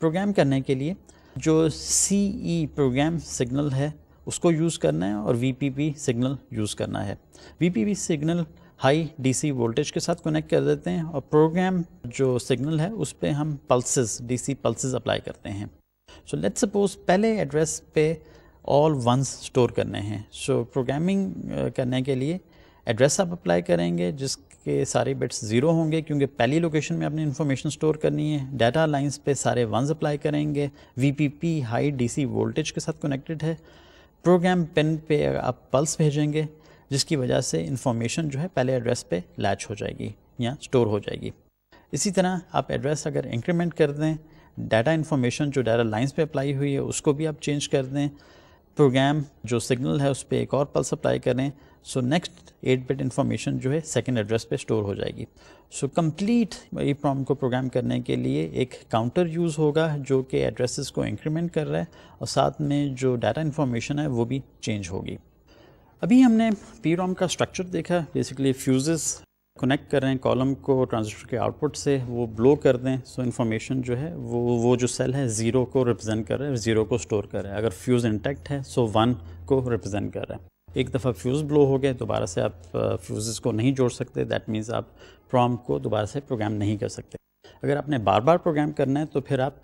प्रोग्राम करने के लिए जो सी ई प्रोग्राम सिग्नल है उसको यूज़ करना है और V P P signal use करना है V P P signal high D C voltage के साथ कनेक्ट कर देते हैं और प्रोग्राम जो सिग्नल है उस पर हम पल्सेस सी पल्सेस अप्लाई करते हैं सो लेट्स सपोज पहले एड्रेस पे ऑल वंस स्टोर करने हैं सो so, प्रोग्रामिंग करने के लिए एड्रेस आप अप्लाई करेंगे जिस के सारे बिट्स ज़ीरो होंगे क्योंकि पहली लोकेशन में आपने इन्फॉर्मेशन स्टोर करनी है डाटा लाइंस पे सारे वंस अप्लाई करेंगे वीपीपी हाई डीसी वोल्टेज के साथ कनेक्टेड है प्रोग्राम पेन पे आप पल्स भेजेंगे जिसकी वजह से इन्फॉर्मेशन जो है पहले एड्रेस पे लैच हो जाएगी या स्टोर हो जाएगी इसी तरह आप एड्रेस अगर इंक्रीमेंट कर दें डाटा इन्फॉर्मेशन जो डाटा लाइन्स पर अप्लाई हुई है उसको भी आप चेंज कर दें प्रोग्राम जो सिग्नल है उस पर एक और पल्स अप्लाई करें so next eight bit information जो है सेकेंड एड्रेस पे स्टोर हो जाएगी सो कंप्लीट ई प्रॉम को प्रोग्राम करने के लिए एक काउंटर यूज़ होगा जो कि एड्रेसेस को इंक्रीमेंट कर रहा है और साथ में जो डाटा इन्फॉर्मेशन है वो भी चेंज होगी अभी हमने पी का स्ट्रक्चर देखा बेसिकली फ्यूजेस कनेक्ट कर रहे हैं कॉलम को ट्रांजिस्टर के आउटपुट से वो ब्लो कर दें सो so इन्फॉर्मेशन जो है वो वो जो सेल है ज़ीरो को रिप्रेजेंट कर रहा है ज़ीरो को स्टोर कर रहा है अगर फ्यूज़ इंटैक्ट है सो so वन को रिप्रेजेंट कर रहा है एक दफ़ा फ्यूज़ ब्लो हो गए दोबारा से आप फ्यूज़ को नहीं जोड़ सकते दैट मीन्स आप प्रॉम को दोबारा से प्रोग्राम नहीं कर सकते अगर आपने बार बार प्रोग्राम करना है तो फिर आप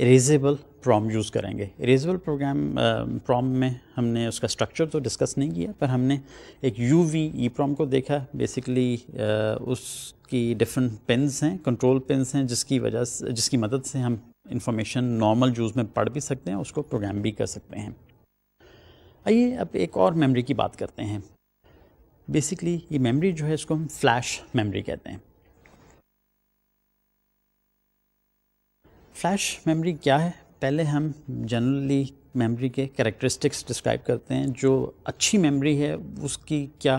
इरेजेबल प्रॉम यूज़ करेंगे इरेजेबल प्रोग्राम प्रॉम में हमने उसका स्ट्रक्चर तो डिस्कस नहीं किया पर हमने एक यू वी ई प्रॉम को देखा बेसिकली uh, उसकी डिफरेंट पिन्स हैं कंट्रोल पिन्स हैं जिसकी वजह से जिसकी मदद से हम इंफॉर्मेशन नॉर्मल यूज़ में पढ़ भी सकते हैं उसको प्रोग्राम भी कर सकते हैं आइए अब एक और मेमोरी की बात करते हैं बेसिकली ये मेमोरी जो है इसको हम फ्लैश मेमोरी कहते हैं फ्लैश मेमोरी क्या है पहले हम जनरली मेमोरी के करेक्टरिस्टिक्स डिस्क्राइब करते हैं जो अच्छी मेमोरी है उसकी क्या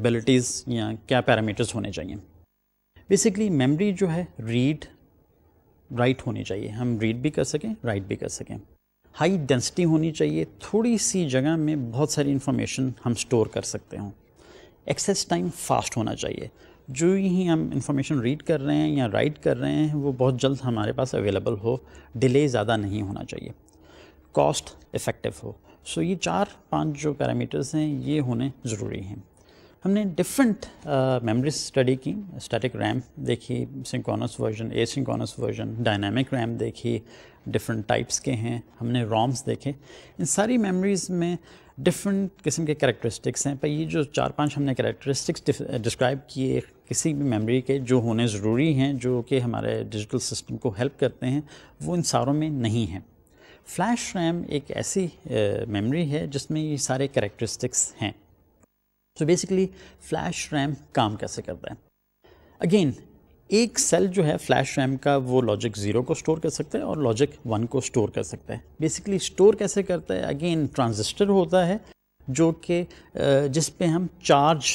एबिलिटीज़ या क्या पैरामीटर्स होने चाहिए बेसिकली मेमोरी जो है रीड राइट होनी चाहिए हम रीड भी कर सकें राइट भी कर सकें हाई डेंसिटी होनी चाहिए थोड़ी सी जगह में बहुत सारी इन्फॉर्मेशन हम स्टोर कर सकते हों एक्सेस टाइम फास्ट होना चाहिए जो ही हम इंफॉर्मेशन रीड कर रहे हैं या राइट कर रहे हैं वो बहुत जल्द हमारे पास अवेलेबल हो डिले ज़्यादा नहीं होना चाहिए कॉस्ट इफ़ेक्टिव हो सो so, ये चार पांच जो पैरामीटर्स हैं ये होने ज़रूरी हैं हमने डिफरेंट मेमरीज स्टडी की स्टैटिक रैम देखी synchronous version asynchronous version dynamic RAM देखी डिफरेंट टाइप्स के हैं हमने रॉम्स देखे इन सारी मेमरीज़ में डिफरेंट किस्म के करेक्टरिस्टिक्स हैं पर ये जो चार पांच हमने करेक्टरिस्टिक्स डिस्क्राइब किए किसी भी मेमोरी के जो होने ज़रूरी हैं जो कि हमारे डिजिटल सिस्टम को हेल्प करते हैं वो इन सारों में नहीं हैं फ्लैश रैम एक ऐसी मेमोरी uh, है जिसमें ये सारे करेक्टरिस्टिक्स हैं सो बेसिकली फ्लैश रैम काम कैसे करता है अगेन एक सेल जो है फ्लैश रैम का वो लॉजिक ज़ीरो को स्टोर कर सकता है और लॉजिक वन को स्टोर कर सकता है बेसिकली स्टोर कैसे करता है अगेन ट्रांजिस्टर होता है जो कि जिस पे हम चार्ज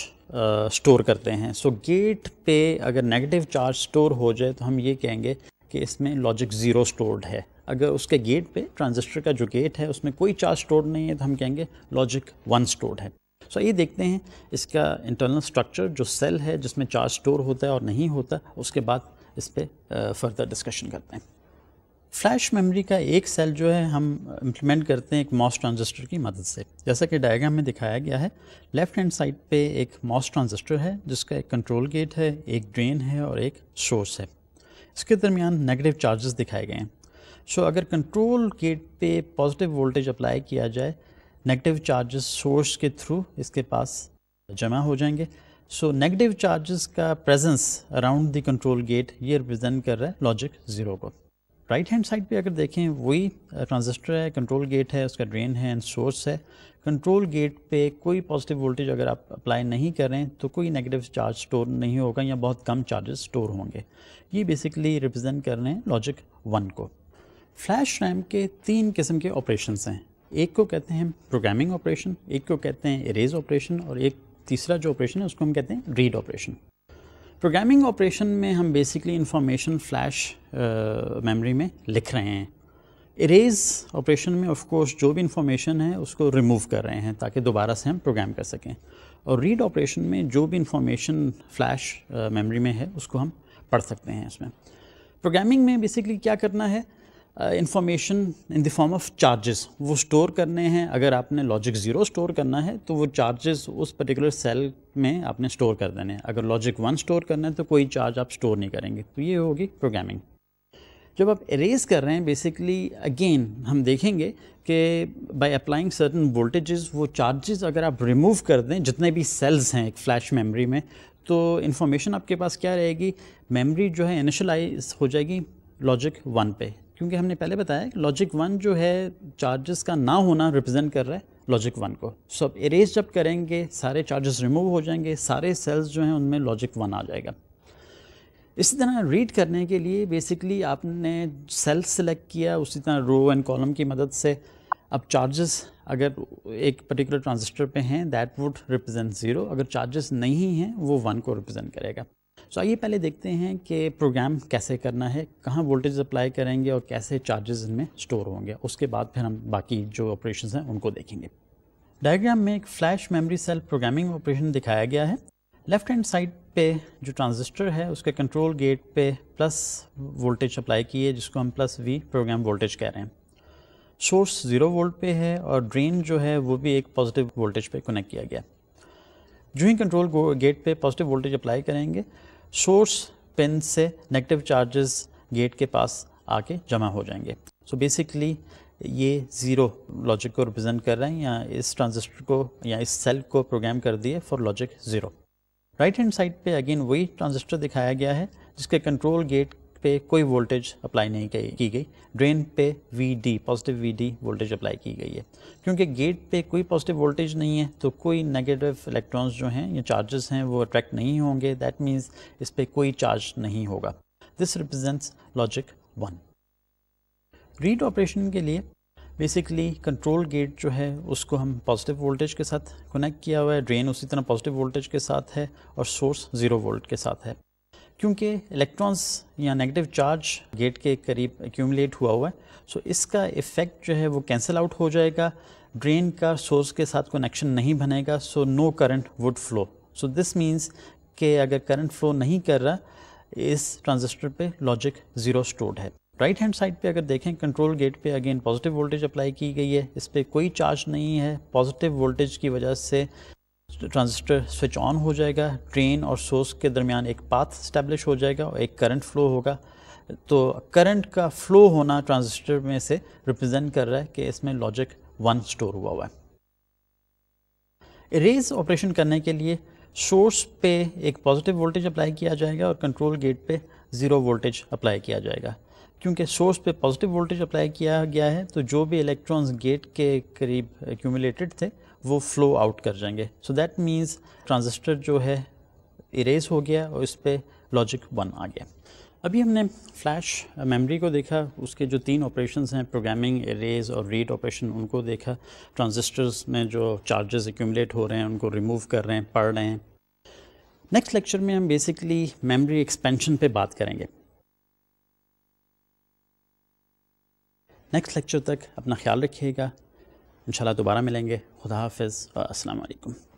स्टोर करते हैं सो गेट पे अगर नेगेटिव चार्ज स्टोर हो जाए तो हम ये कहेंगे कि इसमें लॉजिक ज़ीरो स्टोर्ड है अगर उसके गेट पे ट्रांजिस्टर का जो गेट है उसमें कोई चार्ज स्टोर नहीं है तो हम कहेंगे लॉजिक वन स्टोर्ड है सो ये देखते हैं इसका इंटरनल स्ट्रक्चर जो सेल है जिसमें चार्ज स्टोर होता है और नहीं होता उसके बाद इस पर फर्दर डिस्कशन करते हैं फ्लैश मेमोरी का एक सेल जो है हम इम्प्लीमेंट करते हैं एक मॉस ट्रांजिस्टर की मदद से जैसा कि डायग्राम में दिखाया गया है लेफ्ट हैंड साइड पे एक मॉस ट्रांजिस्टर है जिसका एक कंट्रोल गेट है एक ड्रेन है और एक सोर्स है इसके दरमियान नेगेटिव चार्जेस दिखाए गए हैं सो अगर कंट्रोल गेट पे पॉजिटिव वोल्टेज अप्लाई किया जाए नेगेटिव चार्जेस सोर्स के थ्रू इसके पास जमा हो जाएंगे सो नेगेटिव चार्जेस का presence around the control gate ये रिप्रेजेंट कर रहा है लॉजिक ज़ीरो को राइट हैंड साइड पे अगर देखें वही ट्रांजिस्टर है कंट्रोल गेट है उसका ड्रेन है एंड सोर्स है कंट्रोल गेट पे कोई पॉजिटिव वोल्टेज अगर आप अप्लाई नहीं करें तो कोई नेगेटिव चार्ज स्टोर नहीं होगा या बहुत कम चार्जेस स्टोर होंगे ये बेसिकली रिप्रेजेंट कर रहे हैं लॉजिक वन को फ्लैश रैम के तीन किस्म के ऑपरेशन हैं एक को कहते हैं प्रोग्रामिंग ऑपरेशन एक को कहते हैं इरेज ऑपरेशन और एक तीसरा जो ऑपरेशन है उसको हम कहते हैं रीड ऑपरेशन प्रोग्रामिंग ऑपरेशन में हम बेसिकली इंफॉर्मेशन फ्लैश मेमोरी में लिख रहे हैं इरेज ऑपरेशन में ऑफ कोर्स जो भी इंफॉर्मेशन है उसको रिमूव कर रहे हैं ताकि दोबारा से हम प्रोग्राम कर सकें और रीड ऑपरेशन में जो भी इंफॉर्मेशन फ्लैश मेमोरी में है उसको हम पढ़ सकते हैं इसमें प्रोग्रामिंग में बेसिकली क्या करना है information in the form of charges वो स्टोर करने हैं अगर आपने लॉजिक ज़ीरो स्टोर करना है तो वो चार्जेस उस पर्टिकुलर सेल में आपने स्टोर कर देने हैं अगर लॉजिक वन स्टोर करना है तो कोई चार्ज आप स्टोर नहीं करेंगे तो ये होगी प्रोग्रामिंग जब आप इरेज कर रहे हैं बेसिकली अगेन हम देखेंगे कि बाय अप्लाइंग सर्टन वोल्टेजेस वो चार्जेस अगर आप रिमूव कर दें जितने भी सेल्स हैं एक फ्लैश मेमोरी में तो इन्फॉर्मेशन आपके पास क्या रहेगी मेमोरी जो है इनिशलाइज हो जाएगी लॉजिक वन पे क्योंकि हमने पहले बताया कि लॉजिक वन जो है चार्जेस का ना होना रिप्रेजेंट कर रहा है लॉजिक वन को सो अब इरेज जब करेंगे सारे चार्जेस रिमूव हो जाएंगे सारे सेल्स जो हैं उनमें लॉजिक वन आ जाएगा इसी तरह रीड करने के लिए बेसिकली आपने सेल सेलेक्ट किया उसी तरह रो एंड कॉलम की मदद से अब चार्जेस अगर एक पर्टिकुलर ट्रांजिस्टर पे हैं दैट वुड रिप्रेजेंट ज़ीरो अगर चार्जेस नहीं हैं वो वन को रिप्रेजेंट करेगा सो तो आइए पहले देखते हैं कि प्रोग्राम कैसे करना है कहाँ वोल्टेज अप्लाई करेंगे और कैसे चार्जेस इनमें स्टोर होंगे उसके बाद फिर हम बाकी जो ऑपरेशन हैं उनको देखेंगे डायग्राम में एक flash memory cell programming operation दिखाया गया है लेफ्ट हैंड साइड पे जो ट्रांजिस्टर है उसके कंट्रोल गेट पे प्लस वोल्टेज अप्लाई की है जिसको हम प्लस वी प्रोग्राम वोल्टेज कह रहे हैं सोर्स ज़ीरो वोल्ट पे है और ड्रेन जो है वो भी एक पॉजिटिव वोल्टेज पे कनेक्ट किया गया जो ही कंट्रोल गेट पे पॉजिटिव वोल्टेज अप्लाई करेंगे सोर्स पिन से नेगेटिव चार्जेस गेट के पास आके जमा हो जाएंगे सो so बेसिकली ये ज़ीरो लॉजिक को रिप्रेजेंट कर रहे हैं या इस ट्रांजिस्टर को या इस सेल को प्रोग्राम कर दिए for logic zero right hand side पे अगेन वही ट्रांजिस्टर दिखाया गया है जिसके कंट्रोल गेट पे कोई वोल्टेज अप्लाई नहीं की गई ड्रेन पे V D positive V D voltage apply की गई है क्योंकि गेट पे कोई पॉजिटिव वोल्टेज नहीं है तो कोई नेगेटिव इलेक्ट्रॉन्स जो हैं या चार्जेस हैं वो अट्रैक्ट नहीं होंगे दैट मीन्स इस पर कोई चार्ज नहीं होगा this represents logic one read operation के लिए बेसिकली कंट्रोल गेट जो है उसको हम पॉजिटिव वोल्टेज के साथ कनेक्ट किया हुआ है ड्रेन उसी तरह पॉजिटिव वोल्टेज के साथ है और सोर्स ज़ीरो वोल्ट के साथ है क्योंकि इलेक्ट्रॉन्स या नेगेटिव चार्ज गेट के करीब एक्यूमलेट हुआ हुआ है सो so इसका इफ़ेक्ट जो है वो कैंसिल आउट हो जाएगा ड्रेन का सोर्स के साथ कनेक्शन नहीं बनेगा so no current would flow so this means के अगर करंट फ्लो नहीं कर रहा इस ट्रांजिस्टर पे लॉजिक ज़ीरो स्टोर्ड है राइट हैंड साइड पे अगर देखें कंट्रोल गेट पे अगेन पॉजिटिव वोल्टेज अप्लाई की गई है इस पर कोई चार्ज नहीं है पॉजिटिव वोल्टेज की वजह से ट्रांजिस्टर स्विच ऑन हो जाएगा ड्रेन और सोर्स के दरमियान एक पाथ स्टैब्लिश हो जाएगा और एक करंट फ्लो होगा तो करंट का फ्लो होना ट्रांजिस्टर में से रिप्रेजेंट कर रहा है कि इसमें लॉजिक वन स्टोर हुआ हुआ है रेज ऑपरेशन करने के लिए सोर्स पे एक पॉजिटिव वोल्टेज अप्लाई किया जाएगा और कंट्रोल गेट पे ज़ीरो वोल्टेज अप्लाई किया जाएगा क्योंकि सोर्स पे पॉजिटिव वोल्टेज अप्लाई किया गया है तो जो भी इलेक्ट्रॉन्स गेट के करीब एक्यूमुलेटेड थे वो फ्लो आउट कर जाएंगे सो दैट मीन्स ट्रांजिस्टर जो है इरेज हो गया और इस पर लॉजिक वन आ गया अभी हमने फ्लैश मेमोरी को देखा उसके जो तीन ऑपरेशंस हैं प्रोग्रामिंग इरेज और रीड ऑपरेशन उनको देखा ट्रांजिस्टर्स में जो चार्जेस एक्यूमलेट हो रहे हैं उनको रिमूव कर रहे हैं पढ़ रहे हैं नेक्स्ट लेक्चर में हम बेसिकली मेमोरी एक्सपेंशन पे बात करेंगे नेक्स्ट लेक्चर तक अपना ख्याल रखिएगा इंशाल्लाह दोबारा मिलेंगे खुदा हाफिज़ अस्सलाम वालेकुम